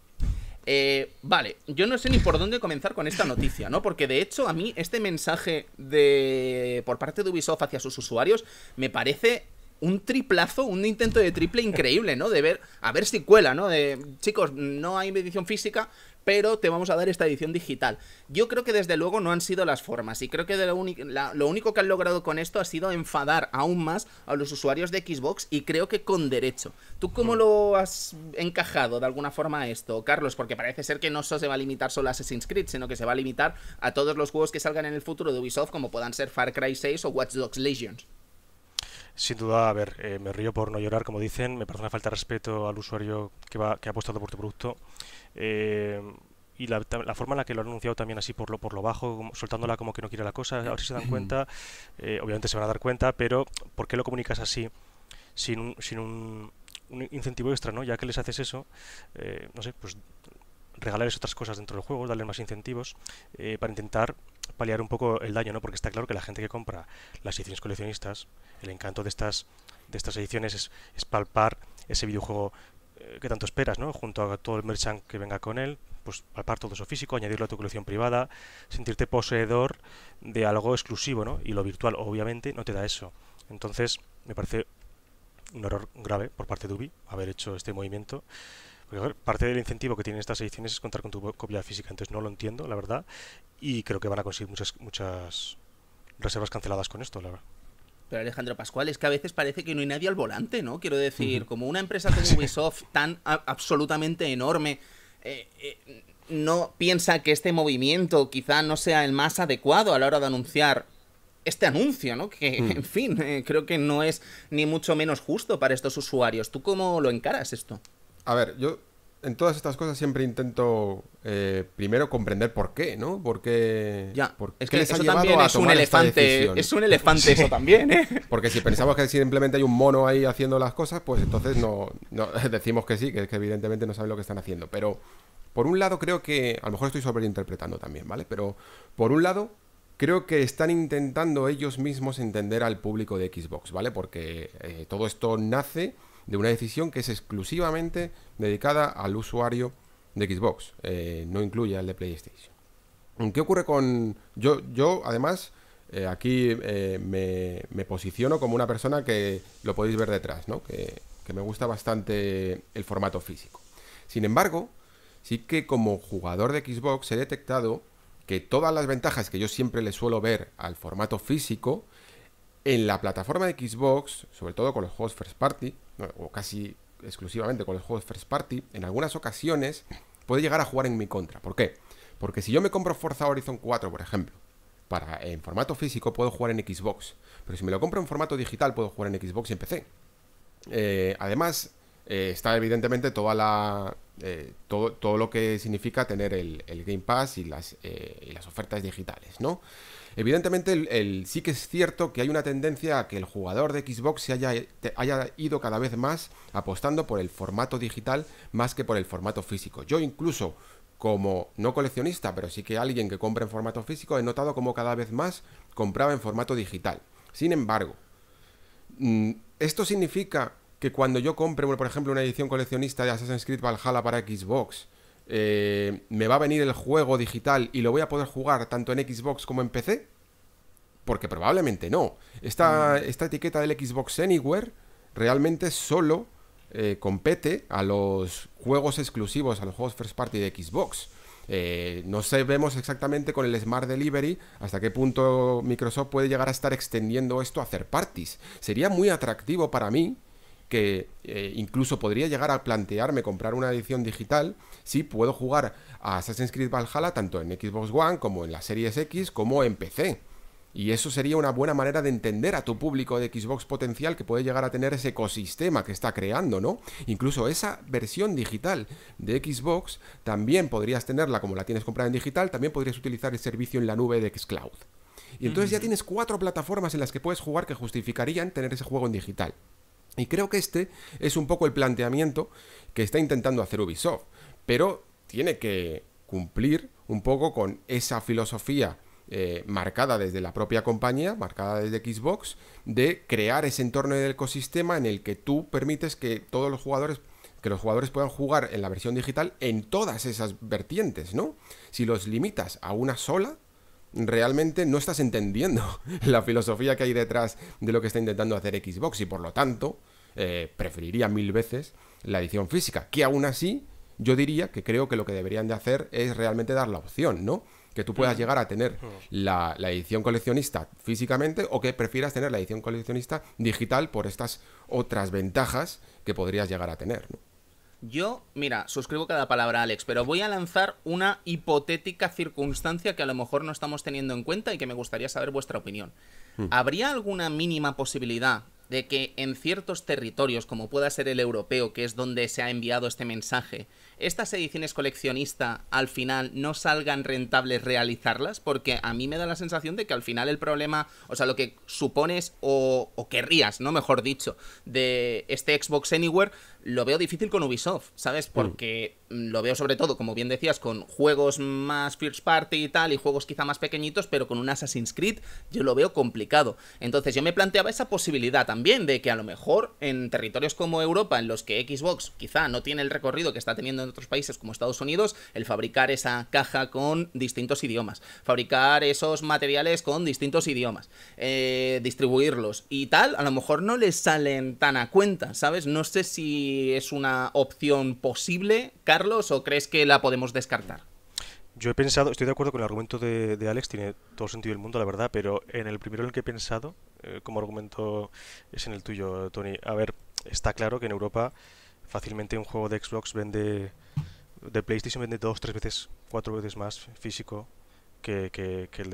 Eh, vale, yo no sé ni por dónde comenzar con esta noticia, ¿no? Porque de hecho a mí este mensaje de por parte de Ubisoft hacia sus usuarios me parece un triplazo, un intento de triple increíble, ¿no? De ver, a ver si cuela, ¿no? De chicos, no hay medición física, pero te vamos a dar esta edición digital. Yo creo que desde luego no han sido las formas y creo que lo, único que han logrado con esto ha sido enfadar aún más a los usuarios de Xbox y creo que con derecho. ¿Tú cómo mm. lo has encajado de alguna forma esto, Carlos? Porque parece ser que no se va a limitar solo a Assassin's Creed, sino que se va a limitar a todos los juegos que salgan en el futuro de Ubisoft, como puedan ser Far Cry 6 o Watch Dogs Legions. Sin duda, a ver, eh, me río por no llorar, como dicen, me parece una falta de respeto al usuario que, va, que ha apostado por tu producto. Eh, y la, forma en la que lo han anunciado también así por lo, por lo bajo, soltándola como que no quiere la cosa, Ahora si se dan <clears throat> cuenta, eh, obviamente se van a dar cuenta, pero ¿por qué lo comunicas así sin un, sin un, incentivo extra, ¿no? Ya que les haces eso, no sé, pues regalarles otras cosas dentro del juego, darles más incentivos eh, para intentar paliar un poco el daño, ¿no? Porque está claro que la gente que compra las ediciones coleccionistas, el encanto de estas, de estas ediciones es, palpar ese videojuego eh, que tanto esperas, ¿no? Junto a todo el merchant que venga con él, pues palpar todo eso físico, añadirlo a tu colección privada, sentirte poseedor de algo exclusivo, ¿no? Y lo virtual, obviamente, no te da eso. Entonces, me parece un error grave por parte de Ubi haber hecho este movimiento parte del incentivo que tienen estas ediciones es contar con tu copia física, entonces no lo entiendo, la verdad, y creo que van a conseguir muchas, reservas canceladas con esto, la verdad. Pero Alejandro Pascual, es que a veces parece que no hay nadie al volante, ¿no? Quiero decir, como una empresa como <laughs> Ubisoft tan absolutamente enorme, eh, eh, no piensa que este movimiento quizá no sea el más adecuado a la hora de anunciar este anuncio, ¿no? Que, hmm. en fin, eh, creo que no es ni mucho menos justo para estos usuarios. ¿Tú cómo lo encaras esto? a ver, yo en todas estas cosas siempre intento eh, primero comprender por qué, ¿no? Porque es que les eso ha también a un elefante, es un elefante eso <laughs> también, ¿eh? Porque si pensamos que simplemente hay un mono ahí haciendo las cosas, pues entonces no, <laughs> decimos que sí, que, es que evidentemente no saben lo que están haciendo, pero por un lado creo que a lo mejor estoy sobreinterpretando también, ¿vale? Pero por un lado creo que están intentando ellos mismos entender al público de Xbox, ¿vale? Porque eh, todo esto nace de una decisión que es exclusivamente dedicada al usuario de Xbox, eh, no incluye al de PlayStation. ¿Qué ocurre con...? Yo, yo además, eh, aquí eh, me, posiciono como una persona que lo podéis ver detrás, ¿no? Que, que me gusta bastante el formato físico. Sin embargo, sí que como jugador de Xbox he detectado que todas las ventajas que yo siempre le suelo ver al formato físico, en la plataforma de Xbox, sobre todo con los juegos first party, o casi exclusivamente con los juegos first party, en algunas ocasiones puede llegar a jugar en mi contra. ¿Por qué? Porque si yo me compro Forza Horizon 4, por ejemplo, para en formato físico puedo jugar en Xbox, pero si me lo compro en formato digital puedo jugar en Xbox y en PC. Eh, además, eh, está evidentemente toda la, eh, todo, todo, lo que significa tener el, Game Pass y las, y las ofertas digitales, ¿no? Evidentemente, el, sí que es cierto que hay una tendencia a que el jugador de Xbox se haya, haya ido cada vez más apostando por el formato digital más que por el formato físico. Yo incluso como no coleccionista, pero sí que alguien que compra en formato físico, he notado como cada vez más compraba en formato digital. Sin embargo, mm, esto significa que cuando yo compre, por ejemplo, una edición coleccionista de Assassin's Creed Valhalla para Xbox, eh, me va a venir el juego digital y lo voy a poder jugar tanto en Xbox como en PC? Porque probablemente no. Esta, mm. esta etiqueta del Xbox Anywhere realmente solo eh, compete a los juegos exclusivos, a los juegos first party de Xbox. Eh, no sabemos exactamente con el Smart Delivery hasta qué punto Microsoft puede llegar a estar extendiendo esto a hacer parties. Sería muy atractivo para mí que eh, incluso podría llegar a plantearme comprar una edición digital si puedo jugar a Assassin's Creed Valhalla tanto en Xbox One como en las Series X como en PC. Y eso sería una buena manera de entender a tu público de Xbox potencial que puede llegar a tener ese ecosistema que está creando, ¿no? Incluso esa versión digital de Xbox también podrías tenerla como la tienes comprada en digital, también podrías utilizar el servicio en la nube de Xcloud. Y entonces ya mm. tienes cuatro plataformas en las que puedes jugar que justificarían tener ese juego en digital. Y creo que este es un poco el planteamiento que está intentando hacer Ubisoft, pero tiene que cumplir un poco con esa filosofía eh, marcada desde la propia compañía, marcada desde Xbox, de crear ese entorno del ecosistema en el que tú permites que todos los jugadores que los jugadores puedan jugar en la versión digital en todas esas vertientes, ¿no? Si los limitas a una sola, realmente no estás entendiendo <laughs> la filosofía que hay detrás de lo que está intentando hacer Xbox y por lo tanto eh, preferiría mil veces la edición física, que aún así yo diría que creo que lo que deberían de hacer es realmente dar la opción, ¿no? Que tú puedas mm. llegar a tener mm. la, la, edición coleccionista físicamente o que prefieras tener la edición coleccionista digital por estas otras ventajas que podrías llegar a tener, ¿no? Yo, mira, suscribo cada palabra, Alex, pero voy a lanzar una hipotética circunstancia que a lo mejor no estamos teniendo en cuenta y que me gustaría saber vuestra opinión. Hmm. ¿Habría alguna mínima posibilidad de que en ciertos territorios, como pueda ser el europeo, que es donde se ha enviado este mensaje, estas ediciones coleccionista al final no salgan rentables realizarlas, porque a mí me da la sensación de que al final el problema, o sea, lo que supones o, o querrías, ¿no? Mejor dicho, de este Xbox Anywhere lo veo difícil con Ubisoft, ¿sabes? Hmm. Porque lo veo sobre todo, como bien decías, con juegos más first party y tal, y juegos quizá más pequeñitos, pero con un Assassin's Creed yo lo veo complicado. Entonces yo me planteaba esa posibilidad también de que a lo mejor en territorios como Europa, en los que Xbox quizá no tiene el recorrido que está teniendo en otros países como Estados Unidos, el fabricar esa caja con distintos idiomas, fabricar esos materiales con distintos idiomas, eh, distribuirlos y tal, a lo mejor no les salen tan a cuenta, ¿sabes? No sé si es una opción posible, Carlos, o crees que la podemos descartar? Yo he pensado, estoy de acuerdo con el argumento de, Alex, tiene todo sentido el mundo, la verdad, pero en el primero en el que he pensado, eh, como argumento es en el tuyo, Tony. A ver, está claro que en Europa fácilmente un juego de Xbox vende, de PlayStation vende dos, tres veces, cuatro veces más físico que, de, que el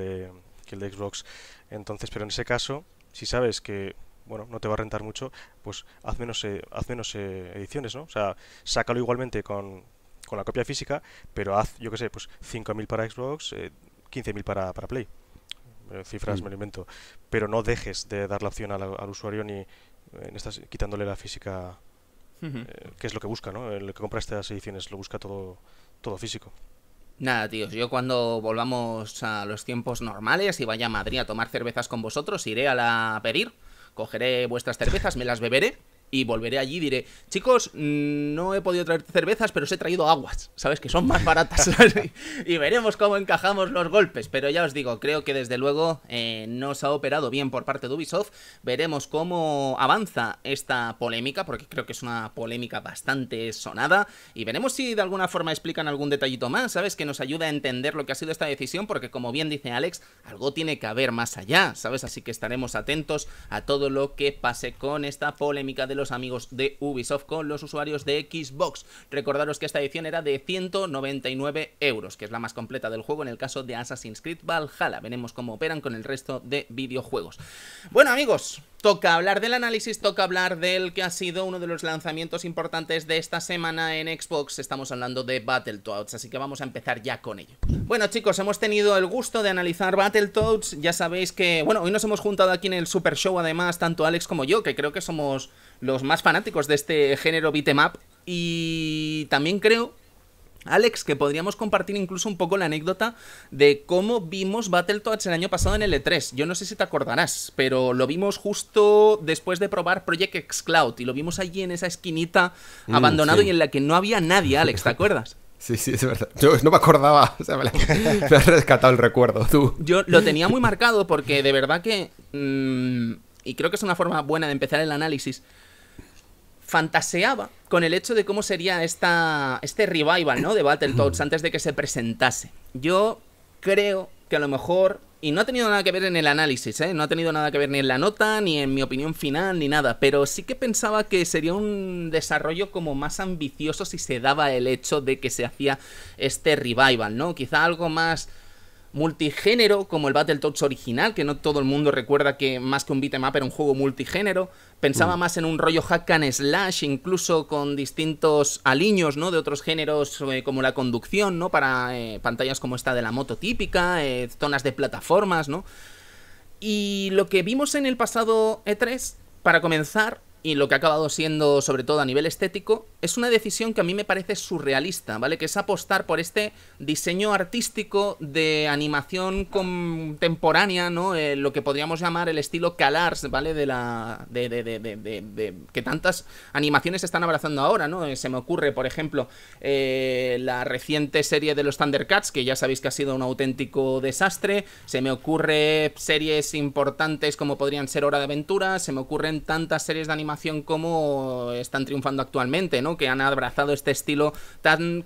de Xbox. Entonces, pero en ese caso, si sabes que bueno, no te va a rentar mucho, pues haz menos, haz menos ediciones, ¿no? O sea, sácalo igualmente con, con la copia física, pero haz, yo qué sé, pues 5.000 para Xbox, 15.000 eh, para, Play. Eh, cifras mm. me lo invento. Pero no dejes de dar la opción al, usuario ni eh, estás quitándole la física, que es lo que busca, ¿no? El que compra estas ediciones lo busca todo, todo físico. Nada, tíos, yo cuando volvamos a los tiempos normales y vaya a Madrid a tomar cervezas con vosotros, iré a la pedir Cogeré vuestras cervezas, me las beberé y volveré allí y diré, chicos, mm, no he podido traer cervezas, pero os he traído aguas, ¿sabes? Que son más baratas. <laughs> y veremos cómo encajamos los golpes. Pero ya os digo, creo que desde luego eh, no se ha operado bien por parte de Ubisoft. Veremos cómo avanza esta polémica, porque creo que es una polémica bastante sonada. Y veremos si de alguna forma explican algún detallito más, ¿sabes? Que nos ayuda a entender lo que ha sido esta decisión, porque como bien dice Alex, algo tiene que haber más allá, ¿sabes? Así que estaremos atentos a todo lo que pase con esta polémica de los amigos de Ubisoft con los usuarios de Xbox. Recordaros que esta edición era de 199 euros, que es la más completa del juego en el caso de Assassin's Creed Valhalla. Veremos cómo operan con el resto de videojuegos. Bueno amigos, Toca hablar del análisis, toca hablar del que ha sido uno de los lanzamientos importantes de esta semana en Xbox. Estamos hablando de Battletoads, así que vamos a empezar ya con ello. Bueno chicos, hemos tenido el gusto de analizar Battletoads. Ya sabéis que, bueno, hoy nos hemos juntado aquí en el Super Show además, tanto Alex como yo, que creo que somos los más fanáticos de este género beat'em Y también creo Alex, que podríamos compartir incluso un poco la anécdota de cómo vimos Battletoads el año pasado en el e 3 Yo no sé si te acordarás, pero lo vimos justo después de probar Project X Cloud y lo vimos allí en esa esquinita mm, abandonado y en la que no había nadie, Alex, ¿te <laughs> acuerdas? Sí, sí, es verdad. Yo no me acordaba. <laughs> me, has rescatado el recuerdo, tú. Yo lo tenía muy marcado porque de verdad que. Mm, y creo que es una forma buena de empezar el análisis fantaseaba con el hecho de cómo sería esta, este revival, ¿no? De Battletoads mm. antes de que se presentase. Yo creo que a lo mejor, y no ha tenido nada que ver en el análisis, ¿eh? No ha tenido nada que ver ni en la nota, ni en mi opinión final, ni nada, pero sí que pensaba que sería un desarrollo como más ambicioso si se daba el hecho de que se hacía este revival, ¿no? Quizá algo más multigénero como el Battletoads original, que no todo el mundo recuerda que más que un beatmap era un juego multigénero. Pensaba mm. más en un rollo hack and slash, incluso con distintos aliños, ¿no? De otros géneros eh, como la conducción, ¿no? Para eh, pantallas como esta de la moto típica, eh, zonas de plataformas, ¿no? Y lo que vimos en el pasado E3, para comenzar, y lo que ha acabado siendo, sobre todo a nivel estético, es una decisión que a mí me parece surrealista, ¿vale? Que es apostar por este diseño artístico de animación contemporánea, ¿no? Eh, lo que podríamos llamar el estilo Calars, ¿vale? De la. De, de, de, de que tantas animaciones se están abrazando ahora, ¿no? Eh, se me ocurre, por ejemplo, eh, la reciente serie de los Thundercats, que ya sabéis que ha sido un auténtico desastre. Se me ocurre series importantes como podrían ser Hora de Aventura. Se me ocurren tantas series de animación como están triunfando actualmente, ¿no? Que han abrazado este estilo tan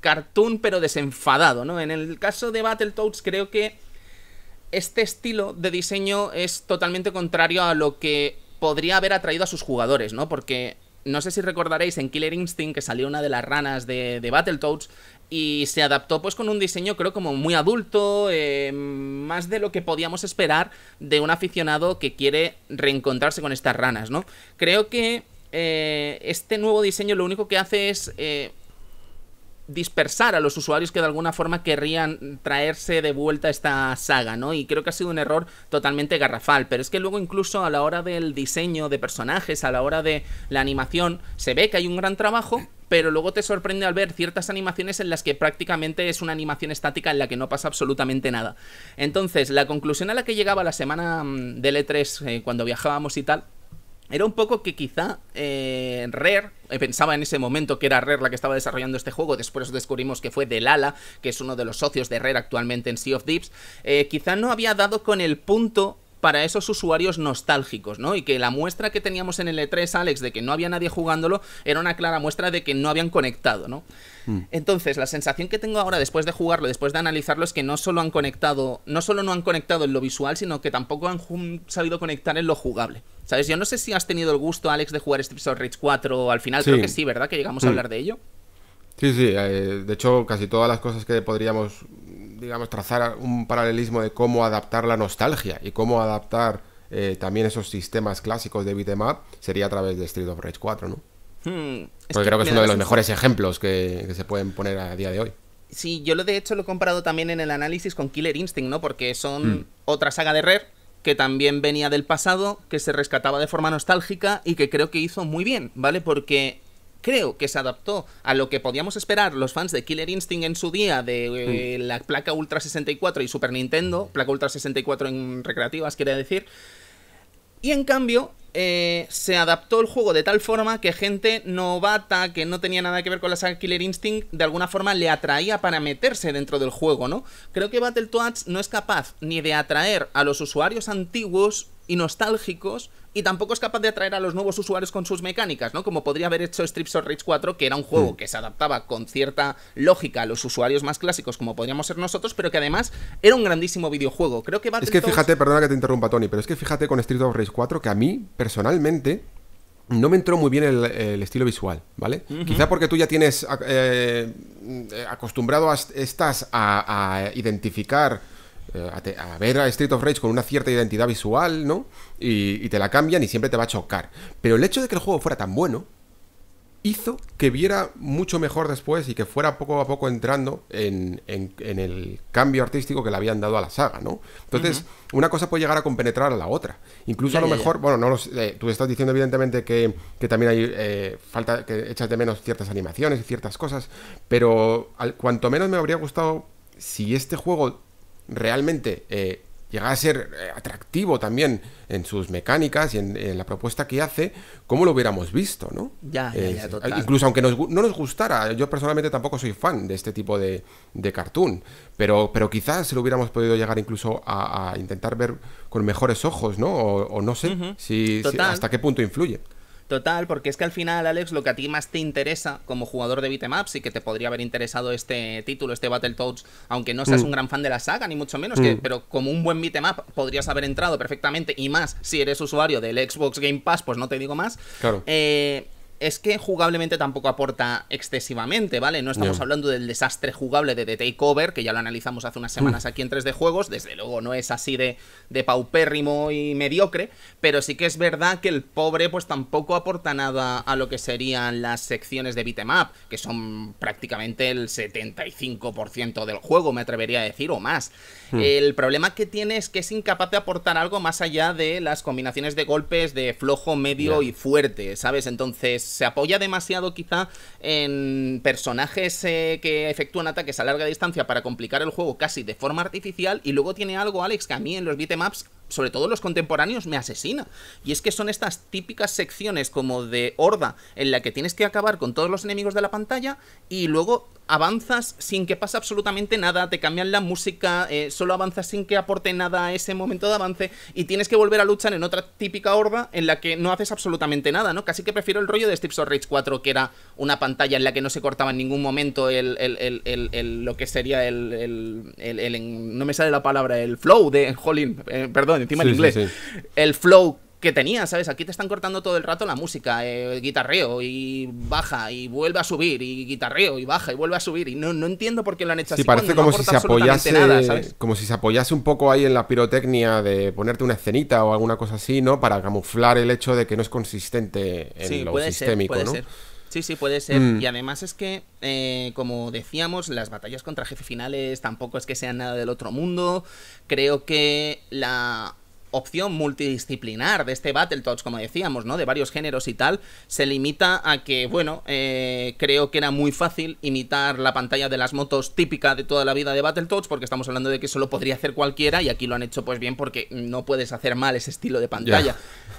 cartoon pero desenfadado, ¿no? En el caso de Battletoads creo que este estilo de diseño es totalmente contrario a lo que podría haber atraído a sus jugadores, ¿no? Porque no sé si recordaréis en Killer Instinct que salió una de las ranas de, Battletoads y se adaptó pues con un diseño creo como muy adulto, eh, más de lo que podíamos esperar de un aficionado que quiere reencontrarse con estas ranas, ¿no? Creo que eh, este nuevo diseño lo único que hace es eh, dispersar a los usuarios que de alguna forma querrían traerse de vuelta esta saga, ¿no? Y creo que ha sido un error totalmente garrafal, pero es que luego incluso a la hora del diseño de personajes, a la hora de la animación, se ve que hay un gran trabajo, pero luego te sorprende al ver ciertas animaciones en las que prácticamente es una animación estática en la que no pasa absolutamente nada. Entonces, la conclusión a la que llegaba la semana mm, del E3 eh, cuando viajábamos y tal, era un poco que quizá eh, Rare, eh, pensaba en ese momento que era Rare la que estaba desarrollando este juego, después descubrimos que fue Delala, que es uno de los socios de Rare actualmente en Sea of Thieves, eh, quizá no había dado con el punto para esos usuarios nostálgicos, ¿no? Y que la muestra que teníamos en el E3, Alex, de que no había nadie jugándolo, era una clara muestra de que no habían conectado, ¿no? Hmm. Entonces, la sensación que tengo ahora después de jugarlo, después de analizarlo, es que no solo han conectado, no solo no han conectado en lo visual, sino que tampoco han sabido conectar en lo jugable. ¿Sabes? Yo no sé si has tenido el gusto, Alex, de jugar Streets of Rage 4 al final, creo que sí, ¿verdad? Que llegamos a mm. hablar de ello. Sí, sí, eh, de hecho casi todas las cosas que podríamos, digamos, trazar un paralelismo de cómo adaptar la nostalgia y cómo adaptar eh, también esos sistemas clásicos de beatmap sería a través de Street of Rage 4, ¿no? Hmm, Porque creo que es uno de los mejores ejemplos que, se pueden poner a día de hoy. Sí, yo lo de hecho lo he comparado también en el análisis con Killer Instinct, ¿no? Porque son hmm. otra saga de Rare que también venía del pasado, que se rescataba de forma nostálgica y que creo que hizo muy bien, ¿vale? Porque creo que se adaptó a lo que podíamos esperar los fans de Killer Instinct en su día de eh, la placa Ultra 64 y Super Nintendo, placa Ultra 64 en recreativas, quiere decir. Y en cambio, eh, se adaptó el juego de tal forma que gente novata que no tenía nada que ver con la saga Killer Instinct de alguna forma le atraía para meterse dentro del juego, ¿no? Creo que Battletoads no es capaz ni de atraer a los usuarios antiguos y nostálgicos y tampoco es capaz de atraer a los nuevos usuarios con sus mecánicas, ¿no? Como podría haber hecho Street of Rage 4, que era un juego hmm. que se adaptaba con cierta lógica a los usuarios más clásicos, como podríamos ser nosotros, pero que además era un grandísimo videojuego. Creo que Es que fíjate, perdona que te interrumpa, Tony, pero es que fíjate con Street of Rage 4 que a mí, personalmente, no me entró muy bien el, estilo visual, ¿vale? Quizá porque tú ya tienes eh, eh, acostumbrado a, estás a identificar eh, a, ver a Street of Rage con una cierta identidad visual, ¿no? Y, te la cambian y siempre te va a chocar. Pero el hecho de que el juego fuera tan bueno hizo que viera mucho mejor después y que fuera poco a poco entrando en, el cambio artístico que le habían dado a la saga, ¿no? Entonces, una cosa puede llegar a compenetrar a la otra. Incluso a lo mejor, bueno, no eh, tú estás diciendo evidentemente que, también hay eh, falta, que echas de menos ciertas animaciones y ciertas cosas, pero al, cuanto menos me habría gustado si este juego realmente eh, llega a ser eh, atractivo también en sus mecánicas y en, la propuesta que hace, ¿cómo lo hubiéramos visto, no? Ya, eh, Incluso aunque nos, no nos gustara, yo personalmente tampoco soy fan de este tipo de, de cartoon, pero, pero quizás lo hubiéramos podido llegar incluso a, intentar ver con mejores ojos, ¿no? O, no sé si, hasta qué punto influye. Total, porque es que al final, Alex, lo que a ti más te interesa como jugador de beatemaps y que te podría haber interesado este título, este Battletoads, aunque no seas mm. un gran fan de la saga, ni mucho menos, que, mm. pero como un buen beatemap podrías haber entrado perfectamente y más si eres usuario del Xbox Game Pass, pues no te digo más. Claro. Eh, es que jugablemente tampoco aporta excesivamente, ¿vale? No estamos hablando del desastre jugable de The Takeover, que ya lo analizamos hace unas mm. semanas aquí en 3D Juegos, desde luego no es así de, paupérrimo y mediocre, pero sí que es verdad que el pobre pues tampoco aporta nada a lo que serían las secciones de beatemap, que son prácticamente el 75% del juego, me atrevería a decir, o más. Mm. El problema que tiene es que es incapaz de aportar algo más allá de las combinaciones de golpes de flojo, medio y fuerte, ¿sabes? Entonces se apoya demasiado quizá en personajes eh, que efectúan ataques a larga distancia para complicar el juego casi de forma artificial y luego tiene algo, Alex, que a mí en los beatemaps sobre todo los contemporáneos, me asesina. Y es que son estas típicas secciones como de horda en la que tienes que acabar con todos los enemigos de la pantalla y luego avanzas sin que pase absolutamente nada, te cambian la música, eh, solo avanzas sin que aporte nada a ese momento de avance y tienes que volver a luchar en otra típica horda en la que no haces absolutamente nada, ¿no? Casi que prefiero el rollo de Steve of Rage 4, que era una pantalla en la que no se cortaba en ningún momento el, lo que sería el, no me sale la palabra, el flow de, jolín, eh, perdón, encima en inglés, el flow que tenía, ¿sabes? Aquí te están cortando todo el rato la música, el eh, guitarreo y baja y vuelve a subir y guitarreo y baja y vuelve a subir y no, no entiendo por qué lo han hecho así. Sí, parece como si se apoyase, nada, ¿sabes? como si se apoyase un poco ahí en la pirotecnia de ponerte una escenita o alguna cosa así, ¿no? Para camuflar el hecho de que no es consistente en lo sistémico, ¿no? Sí, sí, puede ser. Mm. Y además es que, eh, como decíamos, las batallas contra jefe finales tampoco es que sean nada del otro mundo. Creo que la opción multidisciplinar de este Battletoads, como decíamos, ¿no? De varios géneros y tal, se limita a que, bueno, eh, creo que era muy fácil imitar la pantalla de las motos típica de toda la vida de Battletoads, porque estamos hablando de que solo podría hacer cualquiera y aquí lo han hecho pues bien porque no puedes hacer mal ese estilo de pantalla.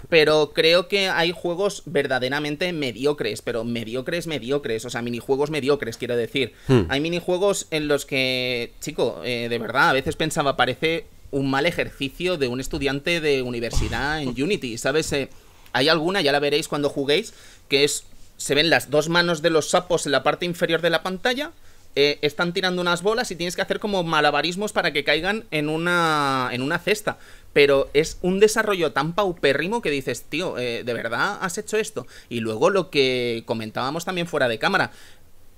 Pero creo que hay juegos verdaderamente mediocres, pero mediocres, mediocres, o sea, minijuegos mediocres, quiero decir. Hmm. Hay minijuegos en los que, chico, eh, de verdad, a veces pensaba, parece un mal ejercicio de un estudiante de universidad en <laughs> Unity, ¿sabes? Eh, hay alguna, ya la veréis cuando juguéis, que es se ven las dos manos de los sapos en la parte inferior de la pantalla. Eh, están tirando unas bolas y tienes que hacer como malabarismos para que caigan en una, en una cesta. Pero es un desarrollo tan paupérrimo que dices, tío, eh, ¿de verdad has hecho esto? Y luego lo que comentábamos también fuera de cámara,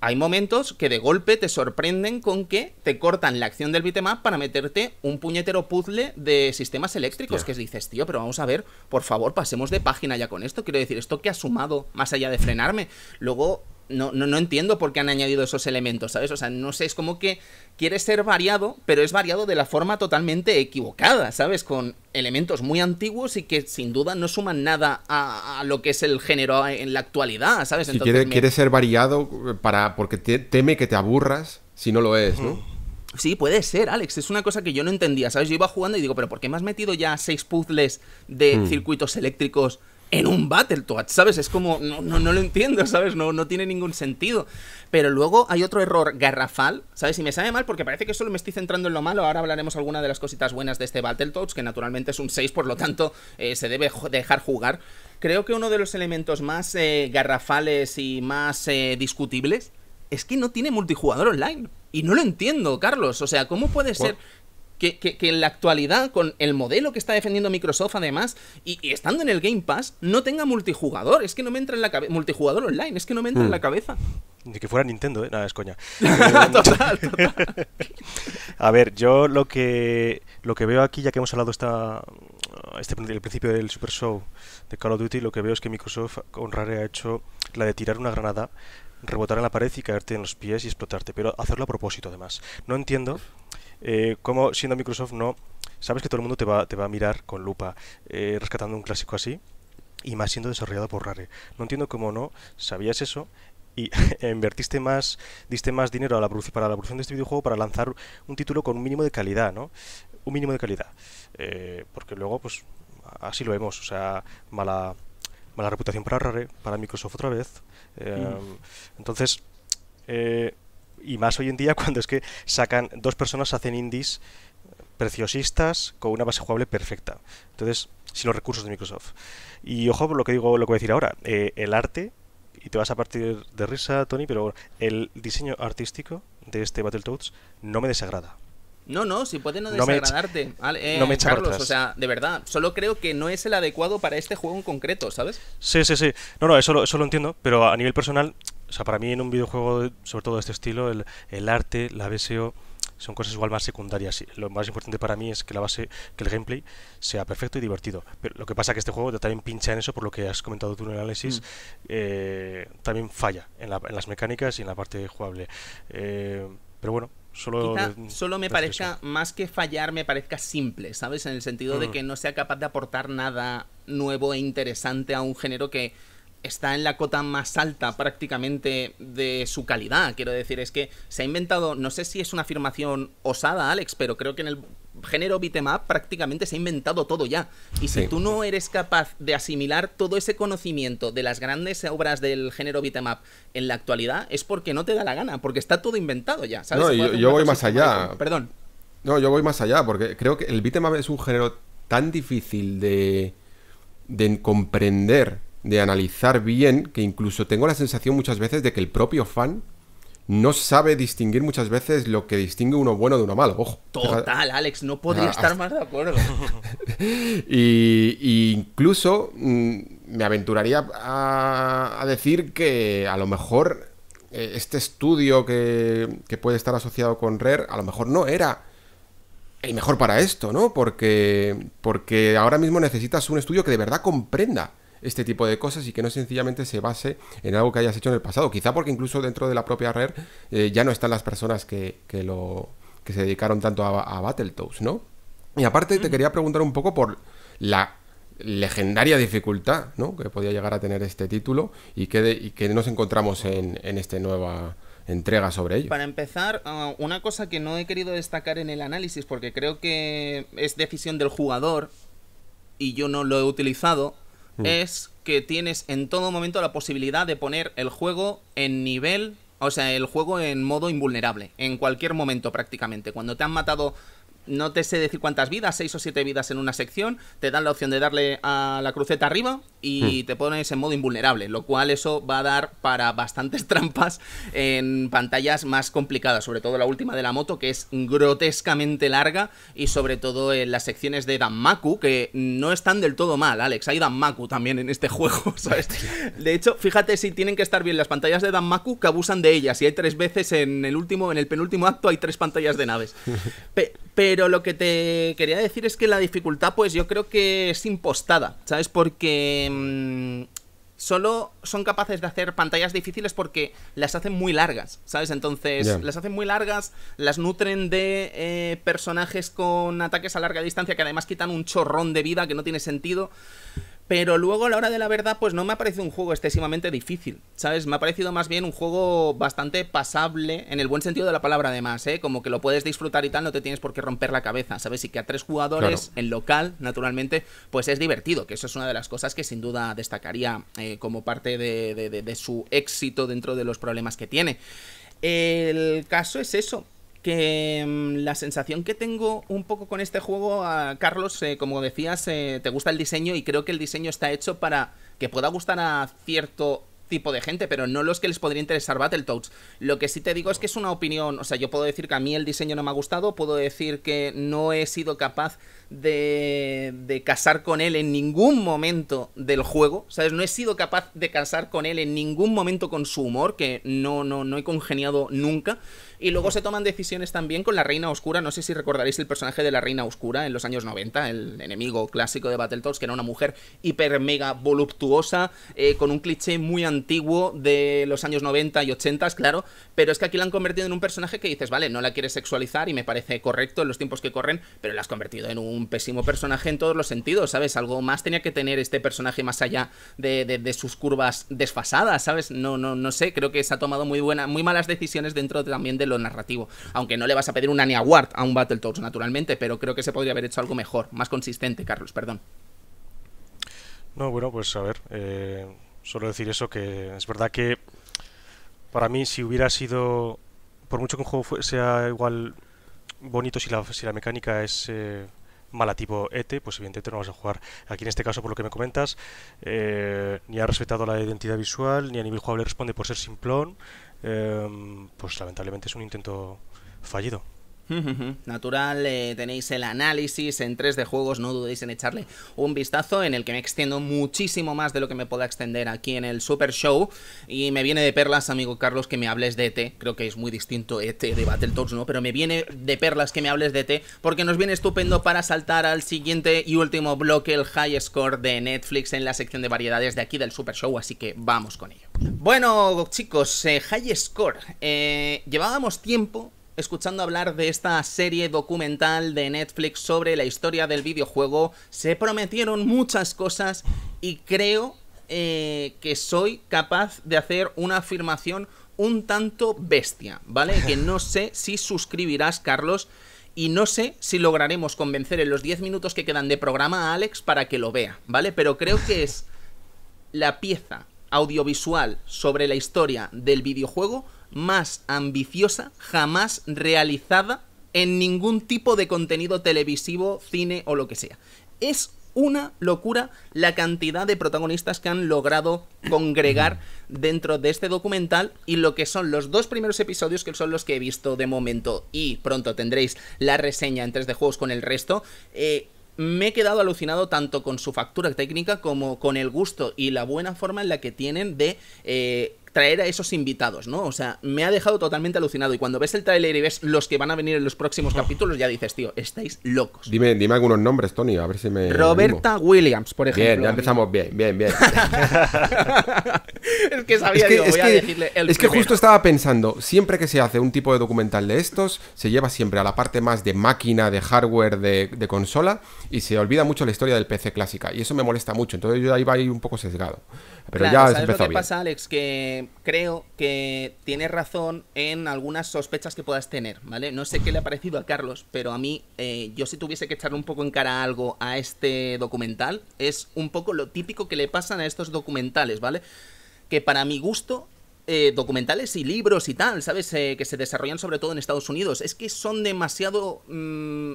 hay momentos que de golpe te sorprenden con que te cortan la acción del bitmap para meterte un puñetero puzzle de sistemas eléctricos. Que dices, tío, pero vamos a ver, por favor, pasemos de página ya con esto. Quiero decir, esto que ha sumado, más allá de frenarme. Luego, no, no, no, entiendo por qué han añadido esos elementos, ¿sabes? O sea, no sé, es como que quiere ser variado, pero es variado de la forma totalmente equivocada, ¿sabes? Con elementos muy antiguos y que sin duda no suman nada a, lo que es el género en la actualidad, ¿sabes? Entonces, quiere, ser variado eh, para, porque teme que te aburras si no lo es, ¿no? Sí, puede ser, Alex. Es una cosa que yo no entendía, ¿sabes? Yo iba jugando y digo, pero ¿por qué me has metido ya seis puzzles de hmm. circuitos eléctricos en un Battletoads, ¿sabes? Es como, no, no, no, lo entiendo, ¿sabes? No, no tiene ningún sentido. Pero luego hay otro error garrafal, ¿sabes? Y me sabe mal porque parece que solo me estoy centrando en lo malo. Ahora hablaremos alguna de las cositas buenas de este Battletoads, que naturalmente es un 6, por lo tanto eh, se debe dejar jugar. Creo que uno de los elementos más eh, garrafales y más eh, discutibles es que no tiene multijugador online. Y no lo entiendo, Carlos. O sea, ¿cómo puede ser que, en la actualidad, con el modelo que está defendiendo Microsoft además, y, estando en el Game Pass, no tenga multijugador. Es que no me entra en la cabeza. Multijugador online, es que no me entra en la mm. cabeza. Ni que fuera Nintendo, ¿eh? Nada, es coña. <laughs> Eh, total, <laughs> A ver, yo lo que, lo que veo aquí, ya que hemos hablado esta este, el principio del Super Show de Call of Duty, lo que veo es que Microsoft con Rare ha hecho la de tirar una granada rebotar en la pared y caerte en los pies y explotarte, pero hacerlo a propósito además. No entiendo eh, Como siendo Microsoft no, sabes que todo el mundo te va, te va a mirar con lupa eh, rescatando un clásico así y más siendo desarrollado por Rare. No entiendo cómo no sabías eso y <laughs> e invertiste más, diste más dinero a la para la producción de este videojuego para lanzar un título con un mínimo de calidad, ¿no? Un mínimo de calidad. Eh, porque luego, pues, así lo vemos. O sea, mala, mala reputación para Rare, para Microsoft otra vez. Mm. Em, entonces, eh, y más hoy en día <laughs> cuando es que sacan dos personas hacen indies preciosistas con una base jugable perfecta. Entonces, sin los recursos de Microsoft. Y ojo por lo que digo, lo que voy a decir ahora, eh, el arte y te vas a partir de risa, Tony, pero el diseño artístico de este Battletoads no me desagrada. No, no, si puede no, desagradarte. no me eh, Carlos, o sea, de verdad, solo creo que no es el adecuado para este juego en concreto, ¿sabes? Sí, sí, sí. No, no, eso lo entiendo, pero a nivel personal o sea, para mí en un videojuego, sobre todo de este estilo, el, arte, la BSO, son cosas igual más secundarias. Lo más importante para mí es que la base, que el gameplay sea perfecto y divertido. Pero lo que pasa es que este juego también pincha en eso, por lo que has comentado tú en el análisis, mm. eh, también falla en, las mecánicas y en la parte jugable. Eh, pero bueno, solo, solo me parezca, más que fallar, me parezca simple, ¿sabes? En el sentido de mm. que no sea capaz de aportar nada nuevo e interesante a un género que está en la cota más alta prácticamente de su calidad. Quiero decir, es que se ha inventado, no sé si es una afirmación osada, Alex, pero creo que en el género bitmap prácticamente se ha inventado todo ya. Y si tú no eres capaz de asimilar todo ese conocimiento de las grandes obras del género bitmap en la actualidad, es porque no te da la gana, porque está todo inventado ya. No, yo, voy más allá. Perdón. No, yo voy más allá, porque creo que el bitmap es un género tan difícil de, de comprender de analizar bien, que incluso tengo la sensación muchas veces de que el propio fan no sabe distinguir muchas veces lo que distingue uno bueno de uno malo. Total, Alex, no podría estar más de acuerdo. <laughs> y, incluso mm, me aventuraría a, decir que a lo mejor eh, este estudio que, puede estar asociado con RER, a lo mejor no era el mejor para esto, ¿no? Porque, porque ahora mismo necesitas un estudio que de verdad comprenda este tipo de cosas y que no sencillamente se base en algo que hayas hecho en el pasado. Quizá porque incluso dentro de la propia red eh, ya no están las personas que, que, lo, que se dedicaron tanto a, a Battletoads, ¿no? Y aparte te quería preguntar un poco por la legendaria dificultad ¿no? que podía llegar a tener este título y que, que nos encontramos en, en esta nueva entrega sobre ello. Para empezar, ah, una cosa que no he querido destacar en el análisis porque creo que es decisión del jugador y yo no lo he utilizado Mm. es que tienes en todo momento la posibilidad de poner el juego en nivel, o sea, el juego en modo invulnerable, en cualquier momento prácticamente. Cuando te han matado no te sé decir cuántas vidas, seis o siete vidas en una sección, te dan la opción de darle a la cruceta arriba y hmm. te pones en modo invulnerable, lo cual eso va a dar para bastantes <laughs> trampas en pantallas más complicadas, sobre todo la última de la moto, que es grotescamente larga, y sobre todo en las secciones de Danmaku, que no están del todo mal, Alex, hay Danmaku también en este <laughs> juego, ¿sabes? De hecho, fíjate si tienen que estar bien las pantallas de Danmaku que abusan de ellas, y hay tres veces en el último, en el penúltimo acto hay tres pantallas de naves. pero <laughs> Pero lo que te quería decir es que la dificultad, pues yo creo que es impostada, ¿sabes? Porque mm, solo son capaces de hacer pantallas difíciles porque las hacen muy largas, ¿sabes? Entonces, las hacen muy largas, las nutren de eh, personajes con ataques a larga distancia que además quitan un chorrón de vida que no tiene sentido. Pero luego a la hora de la verdad, pues no me ha parecido un juego excesivamente difícil, ¿sabes? Me ha parecido más bien un juego bastante pasable, en el buen sentido de la palabra además, ¿eh? Como que lo puedes disfrutar y tal, no te tienes por qué romper la cabeza, ¿sabes? Y que a tres jugadores en local, naturalmente, pues es divertido, que eso es una de las cosas que sin duda destacaría eh, como parte de su éxito dentro de los problemas que tiene. El caso es eso, que mm, la sensación que tengo un poco con este juego, ah, Carlos, eh, como decías, eh, te gusta el diseño y creo que el diseño está hecho para que pueda gustar a cierto tipo de gente, pero no los que les podría interesar Battletoads. Lo que sí te digo es que es una opinión, o sea, yo puedo decir que a mí el diseño no me ha gustado, puedo decir que no he sido capaz de, casar con él en ningún momento del juego, ¿sabes? No he sido capaz de casar con él en ningún momento con su humor, que no, no, no he congeniado nunca. Y luego se toman decisiones también con la Reina Oscura. No sé si recordaréis el personaje de la Reina Oscura en los años 90, el enemigo clásico de Battletoads, que era una mujer hiper mega voluptuosa, eh, con un cliché muy antiguo de los años 90 y 80, claro. Pero es que aquí la han convertido en un personaje que dices, vale, no la quieres sexualizar y me parece correcto en los tiempos que corren, pero la has convertido en un un pésimo personaje en todos los sentidos, ¿sabes? Algo más tenía que tener este personaje más allá de, sus curvas desfasadas, ¿sabes? No, no, no sé, creo que se ha tomado muy buena, muy malas decisiones dentro también de lo narrativo. Aunque no le vas a pedir un ni award a un Battletoads, naturalmente, pero creo que se podría haber hecho algo mejor, más consistente, Carlos, perdón. No, bueno, pues a ver, eh, solo decir eso, que es verdad que para mí si hubiera sido, por mucho que un juego sea igual bonito, si la, si la mecánica es eh, mala tipo ETE, pues evidentemente no vas a jugar. Aquí en este caso, por lo que me comentas, eh, ni ha respetado la identidad visual, ni a nivel jugable responde por ser simplón. Em, pues lamentablemente es un intento fallido natural. Eh, tenéis el análisis en 3 de juegos, no dudéis en echarle un vistazo, en el que me extiendo muchísimo más de lo que me pueda extender aquí en el Super Show. Y me viene de perlas, amigo Carlos, que me hables de ET. Creo que es muy distinto ET de Battletoads, ¿no? Pero me viene de perlas que me hables de ET, porque nos viene estupendo para saltar al siguiente y último bloque, el High Score de Netflix en la sección de variedades de aquí del Super Show, así que vamos con ello. Bueno, chicos, eh, High Score. Eh, llevábamos tiempo escuchando hablar de esta serie documental de Netflix sobre la historia del videojuego, se prometieron muchas cosas y creo eh, que soy capaz de hacer una afirmación un tanto bestia, ¿vale? Que no <laughs> sé si suscribirás, Carlos, y no sé si lograremos convencer en los 10 minutos que quedan de programa a Alex para que lo vea, ¿vale? Pero creo que es <laughs> la pieza audiovisual sobre la historia del videojuego más ambiciosa jamás realizada en ningún tipo de contenido televisivo, cine o lo que sea. Es una locura la cantidad de protagonistas que han logrado congregar dentro de este documental y lo que son los dos primeros episodios que son los que he visto de momento y pronto tendréis la reseña en 3 de juegos con el resto. Eh, me he quedado alucinado tanto con su factura técnica como con el gusto y la buena forma en la que tienen de eh, traer a esos invitados, ¿no? O sea, me ha dejado totalmente alucinado. Y cuando ves el trailer y ves los que van a venir en los próximos oh. capítulos, ya dices, tío, estáis locos. Dime, dime algunos nombres, Tony, a ver si me. Roberta Williams, por ejemplo. Bien, ya empezamos bien, bien, bien. <laughs> es que sabía, voy a decirle el Es que justo estaba pensando, siempre que se hace un tipo de documental de estos, se lleva siempre a la parte más de máquina, de hardware, de, consola, y se olvida mucho la historia del PC clásica. Y eso me molesta mucho. Entonces yo ahí va a ir un poco sesgado. Pero ya ¿sabes que pasa, Alex? Que creo que tienes razón en algunas sospechas que puedas tener, ¿vale? No sé qué le ha parecido a Carlos, pero a mí, eh, yo si tuviese que echarle un poco en cara algo a este documental, es un poco lo típico que le pasan a estos documentales, ¿vale? Que para mi gusto eh, documentales y libros y tal, ¿sabes? Eh, que se desarrollan sobre todo en Estados Unidos. Es que son demasiado mm,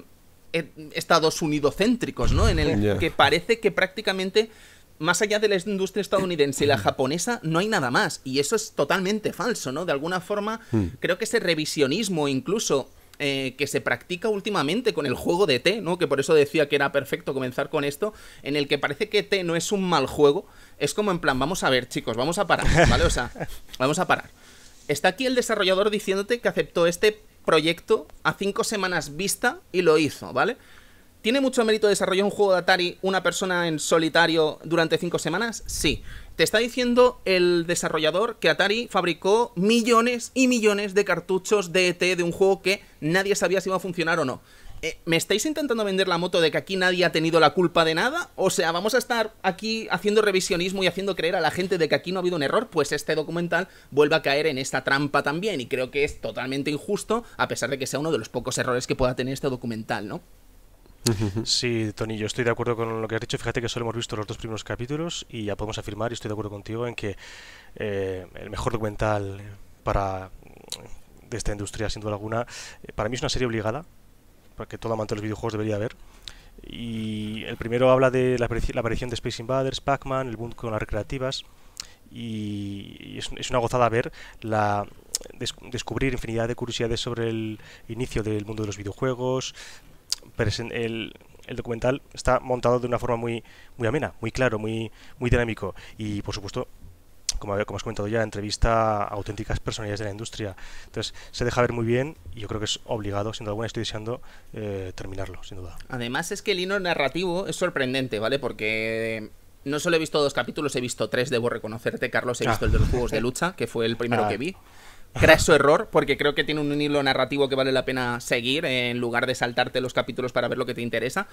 Estados Unidos céntricos, ¿no? En el que parece que prácticamente más allá de la industria estadounidense y la japonesa, no hay nada más. Y eso es totalmente falso, ¿no? De alguna forma, mm. creo que ese revisionismo incluso eh, que se practica últimamente con el juego de T, ¿no? Que por eso decía que era perfecto comenzar con esto, en el que parece que T no es un mal juego. Es como en plan, vamos a ver, chicos, vamos a parar, <laughs> ¿vale? O sea, vamos a parar. Está aquí el desarrollador diciéndote que aceptó este proyecto a cinco semanas vista y lo hizo, ¿vale? ¿Tiene mucho mérito desarrollar un juego de Atari una persona en solitario durante cinco semanas? Sí. Te está diciendo el desarrollador que Atari fabricó millones y millones de cartuchos de ET de un juego que nadie sabía si iba a funcionar o no. Eh, ¿Me estáis intentando vender la moto de que aquí nadie ha tenido la culpa de nada? O sea, ¿vamos a estar aquí haciendo revisionismo y haciendo creer a la gente de que aquí no ha habido un error? Pues este documental vuelve a caer en esta trampa también y creo que es totalmente injusto a pesar de que sea uno de los pocos errores que pueda tener este documental, ¿no? Sí, Tony, yo estoy de acuerdo con lo que has dicho. Fíjate que solo hemos visto los dos primeros capítulos y ya podemos afirmar, y estoy de acuerdo contigo, en que eh, el mejor documental para de esta industria, sin duda alguna, eh, para mí es una serie obligada, porque todo amante de los videojuegos debería ver. Y el primero habla de la, aparición de Space Invaders, Pac-Man, el mundo con las recreativas. Y es, una gozada ver la, descubrir infinidad de curiosidades sobre el inicio del mundo de los videojuegos, el, el documental está montado de una forma muy, muy amena, muy claro, muy, muy dinámico. Y por supuesto, como, has comentado ya, entrevista a auténticas personalidades de la industria. Entonces, se deja ver muy bien y yo creo que es obligado, sin duda alguna, estoy deseando eh, terminarlo, sin duda. Además, es que el hino narrativo es sorprendente, ¿vale? Porque no solo he visto dos capítulos, he visto tres, debo reconocerte, Carlos. He ah. visto el de los juegos de lucha, que fue el primero ah. que vi crea su error, porque creo que tiene un hilo narrativo que vale la pena seguir eh, en lugar de saltarte los capítulos para ver lo que te interesa.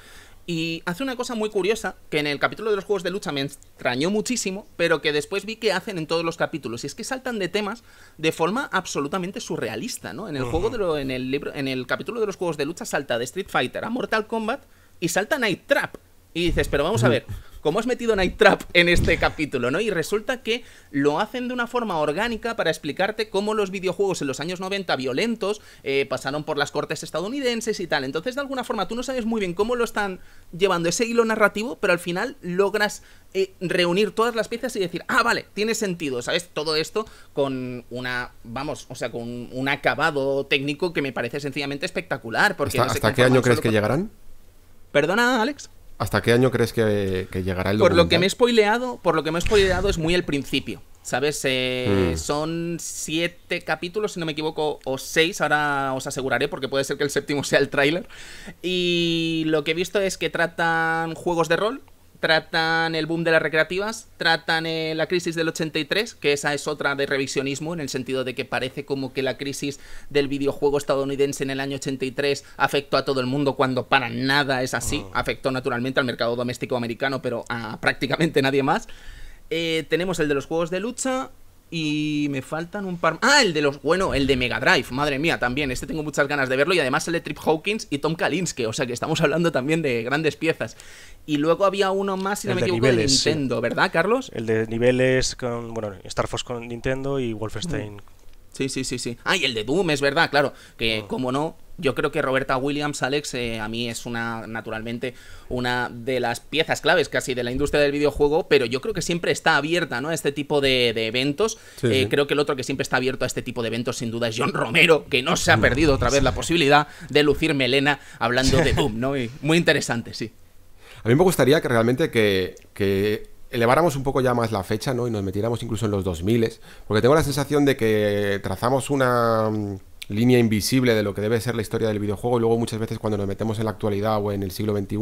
Y hace una cosa muy curiosa que en el capítulo de los juegos de lucha me extrañó muchísimo, pero que después vi que hacen en todos los capítulos. Y es que saltan de temas de forma absolutamente surrealista, ¿no? En el juego de en el libro, en el capítulo de los juegos de lucha salta de Street Fighter a Mortal Kombat y salta Night Trap. Y dices, pero vamos a ver, cómo has metido Night Trap en este capítulo, ¿no? Y resulta que lo hacen de una forma orgánica para explicarte cómo los videojuegos en los años 90 violentos eh, pasaron por las cortes estadounidenses y tal. Entonces, de alguna forma, tú no sabes muy bien cómo lo están llevando ese hilo narrativo, pero al final logras eh, reunir todas las piezas y decir, ah, vale, tiene sentido, ¿sabes? Todo esto con una, vamos, o sea, con un acabado técnico que me parece sencillamente espectacular. Porque ¿Hasta, qué año crees que llegarán? Perdona, Alex. ¿Hasta qué año crees que, llegará el documental? Por lo que me he spoileado, por lo que me es muy el principio. ¿Sabes? Eh, mm. Son siete capítulos, si no me equivoco, o seis, ahora os aseguraré, porque puede ser que el séptimo sea el tráiler. Y lo que he visto es que tratan juegos de rol, tratan el boom de las recreativas, tratan eh, la crisis del 83, que esa es otra de revisionismo, en el sentido de que parece como que la crisis del videojuego estadounidense en el año 83 afectó a todo el mundo cuando para nada es así, ah. afectó naturalmente al mercado doméstico americano, pero a prácticamente nadie más. Eh, tenemos el de los juegos de lucha, y me faltan un par. Ah, el de los. Bueno, el de Mega Drive, madre mía, también. Este tengo muchas ganas de verlo. Y además de Trip Hawkins y Tom Kalinske. O sea que estamos hablando también de grandes piezas. Y luego había uno más, si no me de equivoco, de Nintendo, ¿verdad, Carlos? El de niveles con, bueno, Star Fox con Nintendo y Wolfenstein. Mm. Sí, sí, sí, sí. Ah, y el de Doom, es verdad, claro. Que, mm. como no, yo creo que Roberta Williams, Alex, eh, a mí es una, naturalmente, una de las piezas claves casi de la industria del videojuego, pero yo creo que siempre está abierta, ¿no? A este tipo de, eventos. Eh, creo que el otro que siempre está abierto a este tipo de eventos, sin duda, es John Romero, que no se ha mm. perdido otra vez la posibilidad de lucir melena hablando de <laughs> Doom, ¿no? muy interesante, sí. A mí me gustaría que realmente que, que eleváramos un poco ya más la fecha, ¿no? Y nos metiéramos incluso en los 2000, porque tengo la sensación de que trazamos una mm, línea invisible de lo que debe ser la historia del videojuego y luego muchas veces cuando nos metemos en la actualidad o en el siglo XXI,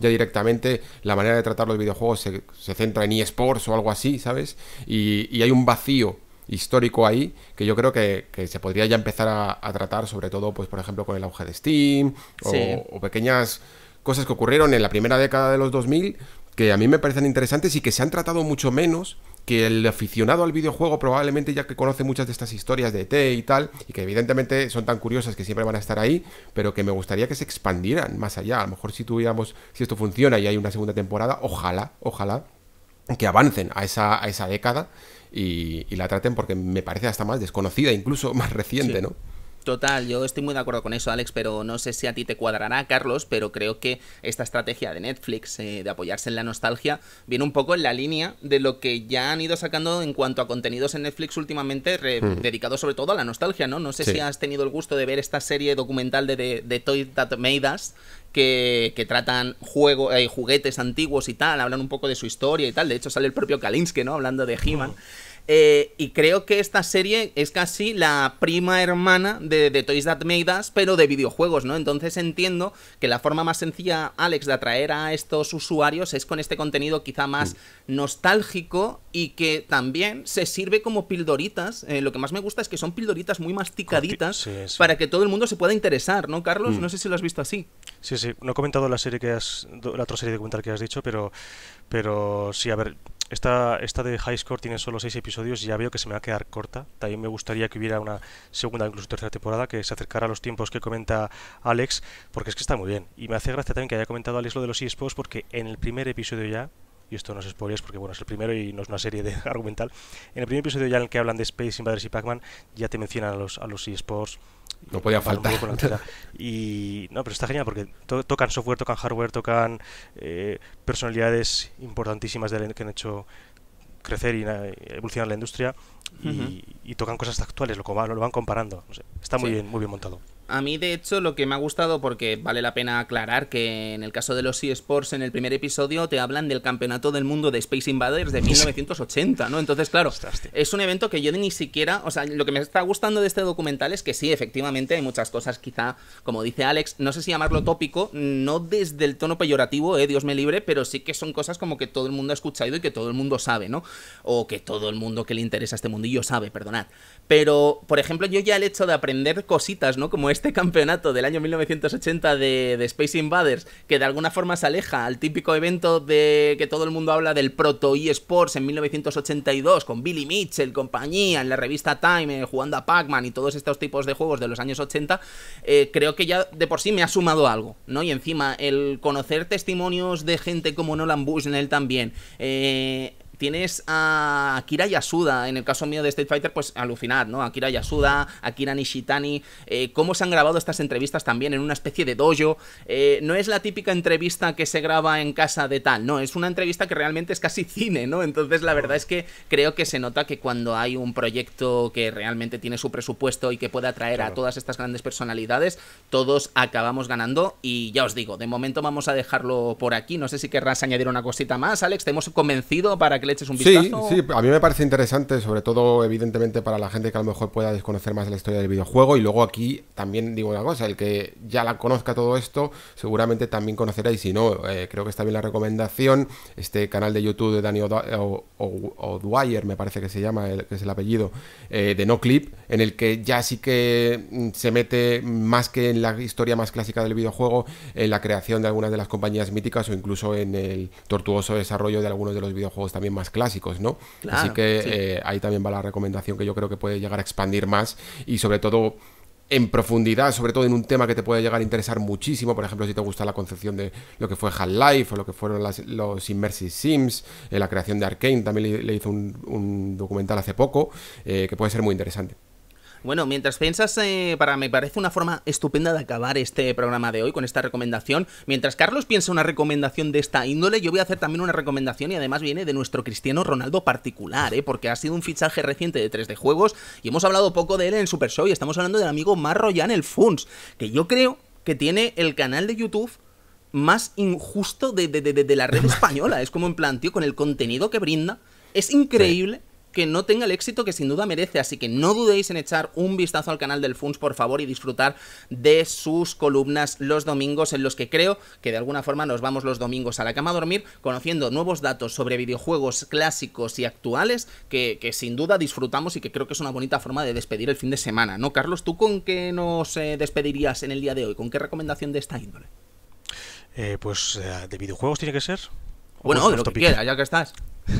ya directamente la manera de tratar los videojuegos se, centra en eSports o algo así, ¿sabes? Y, hay un vacío histórico ahí que yo creo que, se podría ya empezar a, tratar, sobre todo, pues por ejemplo, con el auge de Steam o pequeñas cosas que ocurrieron en la primera década de los 2000 que a mí me parecen interesantes y que se han tratado mucho menos que el aficionado al videojuego probablemente ya que conoce muchas de estas historias de ET y tal, y que evidentemente son tan curiosas que siempre van a estar ahí, pero que me gustaría que se expandieran más allá. A lo mejor si tuviéramos, si esto funciona y hay una segunda temporada, ojalá, ojalá que avancen a esa, a esa década y, la traten porque me parece hasta más desconocida, incluso <laughs> más reciente, ¿no? Total, yo estoy muy de acuerdo con eso, Alex, pero no sé si a ti te cuadrará, Carlos, pero creo que esta estrategia de Netflix eh, de apoyarse en la nostalgia viene un poco en la línea de lo que ya han ido sacando en cuanto a contenidos en Netflix últimamente, hmm. dedicados sobre todo a la nostalgia, ¿no? No sé si has tenido el gusto de ver esta serie documental de, Toy That Made Us, que, que, tratan juego, eh, juguetes antiguos y tal, hablan un poco de su historia y tal. De hecho, sale el propio Kalinske, ¿no? Hablando de He-Man. Hmm. Eh, y creo que esta serie es casi la prima hermana de, Toys That Made Us, pero de videojuegos, ¿no? Entonces entiendo que la forma más sencilla, Alex, de atraer a estos usuarios es con este contenido quizá más nostálgico y que también se sirve como pildoritas. Eh, lo que más me gusta es que son pildoritas muy masticaditas para que todo el mundo se pueda interesar, ¿no, Carlos? Mm. No sé si lo has visto así. Sí, sí. No he comentado la serie que has, la otra serie de comentar que has dicho, pero, pero sí, a ver, esta, de High Score tiene solo seis episodios y ya veo que se me va a quedar corta. También me gustaría que hubiera una segunda, incluso tercera temporada, que se acercara a los tiempos que comenta Alex, porque es que está muy bien. Y me hace gracia también que haya comentado Alex lo de los eSports, porque en el primer episodio ya y esto no es spoilers porque bueno, es el primero y no es una serie de <laughs> argumental. En el primer episodio ya en el que hablan de Space Invaders y Pac-Man, ya te mencionan a los, a los eSports. No podía faltar. <laughs> y no, pero está genial porque tocan software, tocan hardware, tocan eh, personalidades importantísimas que han hecho crecer y evolucionar la industria y, tocan cosas actuales, lo, lo van comparando. está muy bien, muy bien montado. A mí, de hecho, lo que me ha gustado, porque vale la pena aclarar que en el caso de los eSports, en el primer episodio te hablan del Campeonato del Mundo de Space Invaders de 1980, ¿no? Entonces, claro, es un evento que yo ni siquiera. O sea, lo que me está gustando de este documental es que sí, efectivamente, hay muchas cosas, quizá, como dice Alex, no sé si llamarlo tópico, no desde el tono peyorativo, eh, Dios me libre, pero sí que son cosas como que todo el mundo ha escuchado y que todo el mundo sabe, ¿no? O que todo el mundo que le interesa a este mundillo sabe, perdonad. Pero, por ejemplo, yo ya el hecho de aprender cositas, ¿no? Como este campeonato del año 1980 de, de, Space Invaders, que de alguna forma se aleja al típico evento de que todo el mundo habla del proto eSports en 1982, con Billy Mitchell, compañía, en la revista Time, eh, jugando a Pac-Man y todos estos tipos de juegos de los años 80, eh, creo que ya de por sí me ha sumado algo, ¿no? Y encima, el conocer testimonios de gente como Nolan Bushnell también, eh, tienes a Akira Yasuda, en el caso mío de State Fighter, pues alucinad, ¿no? Akira Yasuda, Akira Nishitani, eh, cómo se han grabado estas entrevistas también en una especie de dojo. Eh, no es la típica entrevista que se graba en casa de tal, no, es una entrevista que realmente es casi <laughs> cine, ¿no? Entonces la verdad es que creo que se nota que cuando hay un proyecto que realmente tiene su presupuesto y que puede atraer a todas estas grandes personalidades, todos acabamos ganando y ya os digo, de momento vamos a dejarlo por aquí, no sé si querrás añadir una cosita más, Alex, te hemos convencido para que le eches un vistazo? Sí, a mí me parece interesante, sobre todo, evidentemente, para la gente que a lo mejor pueda desconocer más la historia del videojuego. Y luego aquí también digo una cosa: el que ya la conozca todo esto, seguramente también conocerá. Y si no, eh, creo que está bien la recomendación. Este canal de YouTube de Dani O'Dwyer, me parece que se llama, que es el apellido, eh, de No Clip, en el que ya sí que mm, se mete más que en la historia más clásica del videojuego, en la creación de algunas de las compañías míticas o incluso en el tortuoso desarrollo de algunos de los videojuegos también más clásicos, ¿no? Así que eh, ahí también va la recomendación que yo creo que puede llegar a expandir más y sobre todo en profundidad, sobre todo en un tema que te puede llegar a interesar muchísimo, por ejemplo, si te gusta la concepción de lo que fue Half-Life o lo que fueron los Immersive Sims, eh, la creación de Arkane, también le, hizo un, documental hace poco, eh, que puede ser muy interesante. Bueno, mientras piensas, eh, para me parece una forma estupenda de acabar este programa de hoy con esta recomendación. Mientras Carlos piensa una recomendación de esta índole, yo voy a hacer también una recomendación y además viene de nuestro Cristiano Ronaldo particular, ¿eh? porque ha sido un fichaje reciente de 3D Juegos y hemos hablado poco de él en Super Show y estamos hablando del amigo Marro el Funs, que yo creo que tiene el canal de YouTube más injusto de, la red <laughs> española. Es como en plan, tío, con el contenido que brinda. Es increíble que no tenga el éxito que sin duda merece. Así que no dudéis en echar un vistazo al canal del FUNS, por favor, y disfrutar de sus columnas los domingos, en los que creo que de alguna forma nos vamos los domingos a la cama a dormir, conociendo nuevos datos sobre videojuegos clásicos y actuales que, sin duda disfrutamos y que creo que es una bonita forma de despedir el fin de semana. ¿No, Carlos? ¿Tú con qué nos eh, despedirías en el día de hoy? ¿Con qué recomendación de esta índole? Eh, pues eh, de videojuegos tiene que ser. Bueno, de lo que ya que estás. <laughs>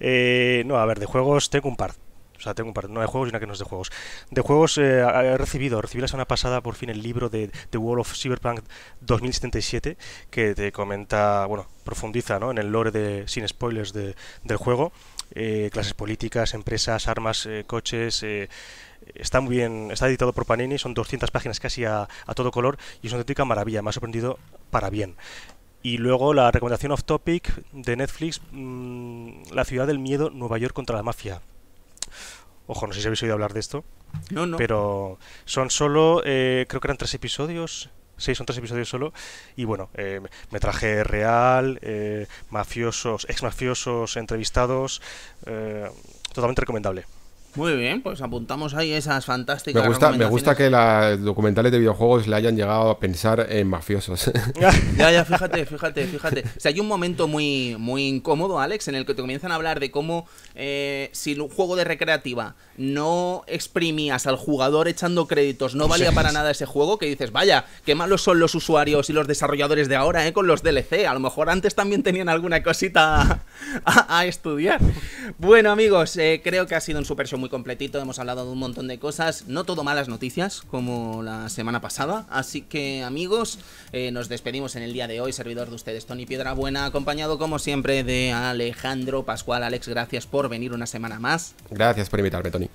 Eh, no, a ver, de juegos tengo un par. O sea, tengo un par, no de juegos y una que no es de juegos. De juegos eh, he recibido, recibí la semana pasada por fin el libro de The Wall of Cyberpunk 2077, que te comenta, bueno, profundiza ¿no? en el lore de, sin spoilers del juego. Eh, clases políticas, empresas, armas, eh, coches. está muy bien, está editado por Panini, son 200 páginas casi a, todo color y es una auténtica maravilla, me ha sorprendido para bien. Y luego la recomendación off topic de Netflix, mm, La ciudad del miedo, Nueva York contra la mafia. Ojo, no sé si habéis oído hablar de esto. No, no. Pero son solo, eh, creo que eran tres episodios. seis son tres episodios solo. Y bueno, eh, metraje real, eh, mafiosos, ex mafiosos entrevistados. Eh, totalmente recomendable. Muy bien, pues apuntamos ahí esas fantásticas. Me gusta, me gusta que las documentales de videojuegos le hayan llegado a pensar en mafiosos. <laughs> ya, ya, fíjate, fíjate, fíjate. O hay un momento muy, muy incómodo, Alex, en el que te comienzan a hablar de cómo eh, si un juego de recreativa no exprimías al jugador echando créditos, no valía para nada ese juego, que dices, vaya, qué malos son los usuarios y los desarrolladores de ahora, ¿eh? Con los DLC. A lo mejor antes también tenían alguna cosita a, estudiar. Bueno, amigos, eh, creo que ha sido un super show muy completito, hemos hablado de un montón de cosas, no todo malas noticias como la semana pasada, así que amigos, eh, nos despedimos en el día de hoy, servidor de ustedes Tony Buena acompañado como siempre de Alejandro Pascual. Alex, gracias por venir una semana más. Gracias por invitarme, Tony.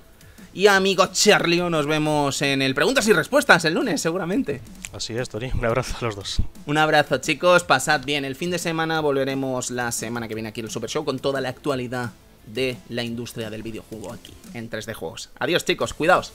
Y amigo Charlio, nos vemos en el Preguntas y Respuestas el lunes, seguramente. Así es, Tony. Un abrazo a los dos. Un abrazo, chicos. Pasad bien el fin de semana. Volveremos la semana que viene aquí el Super Show con toda la actualidad de la industria del videojuego aquí en 3D Juegos. Adiós chicos, cuidaos.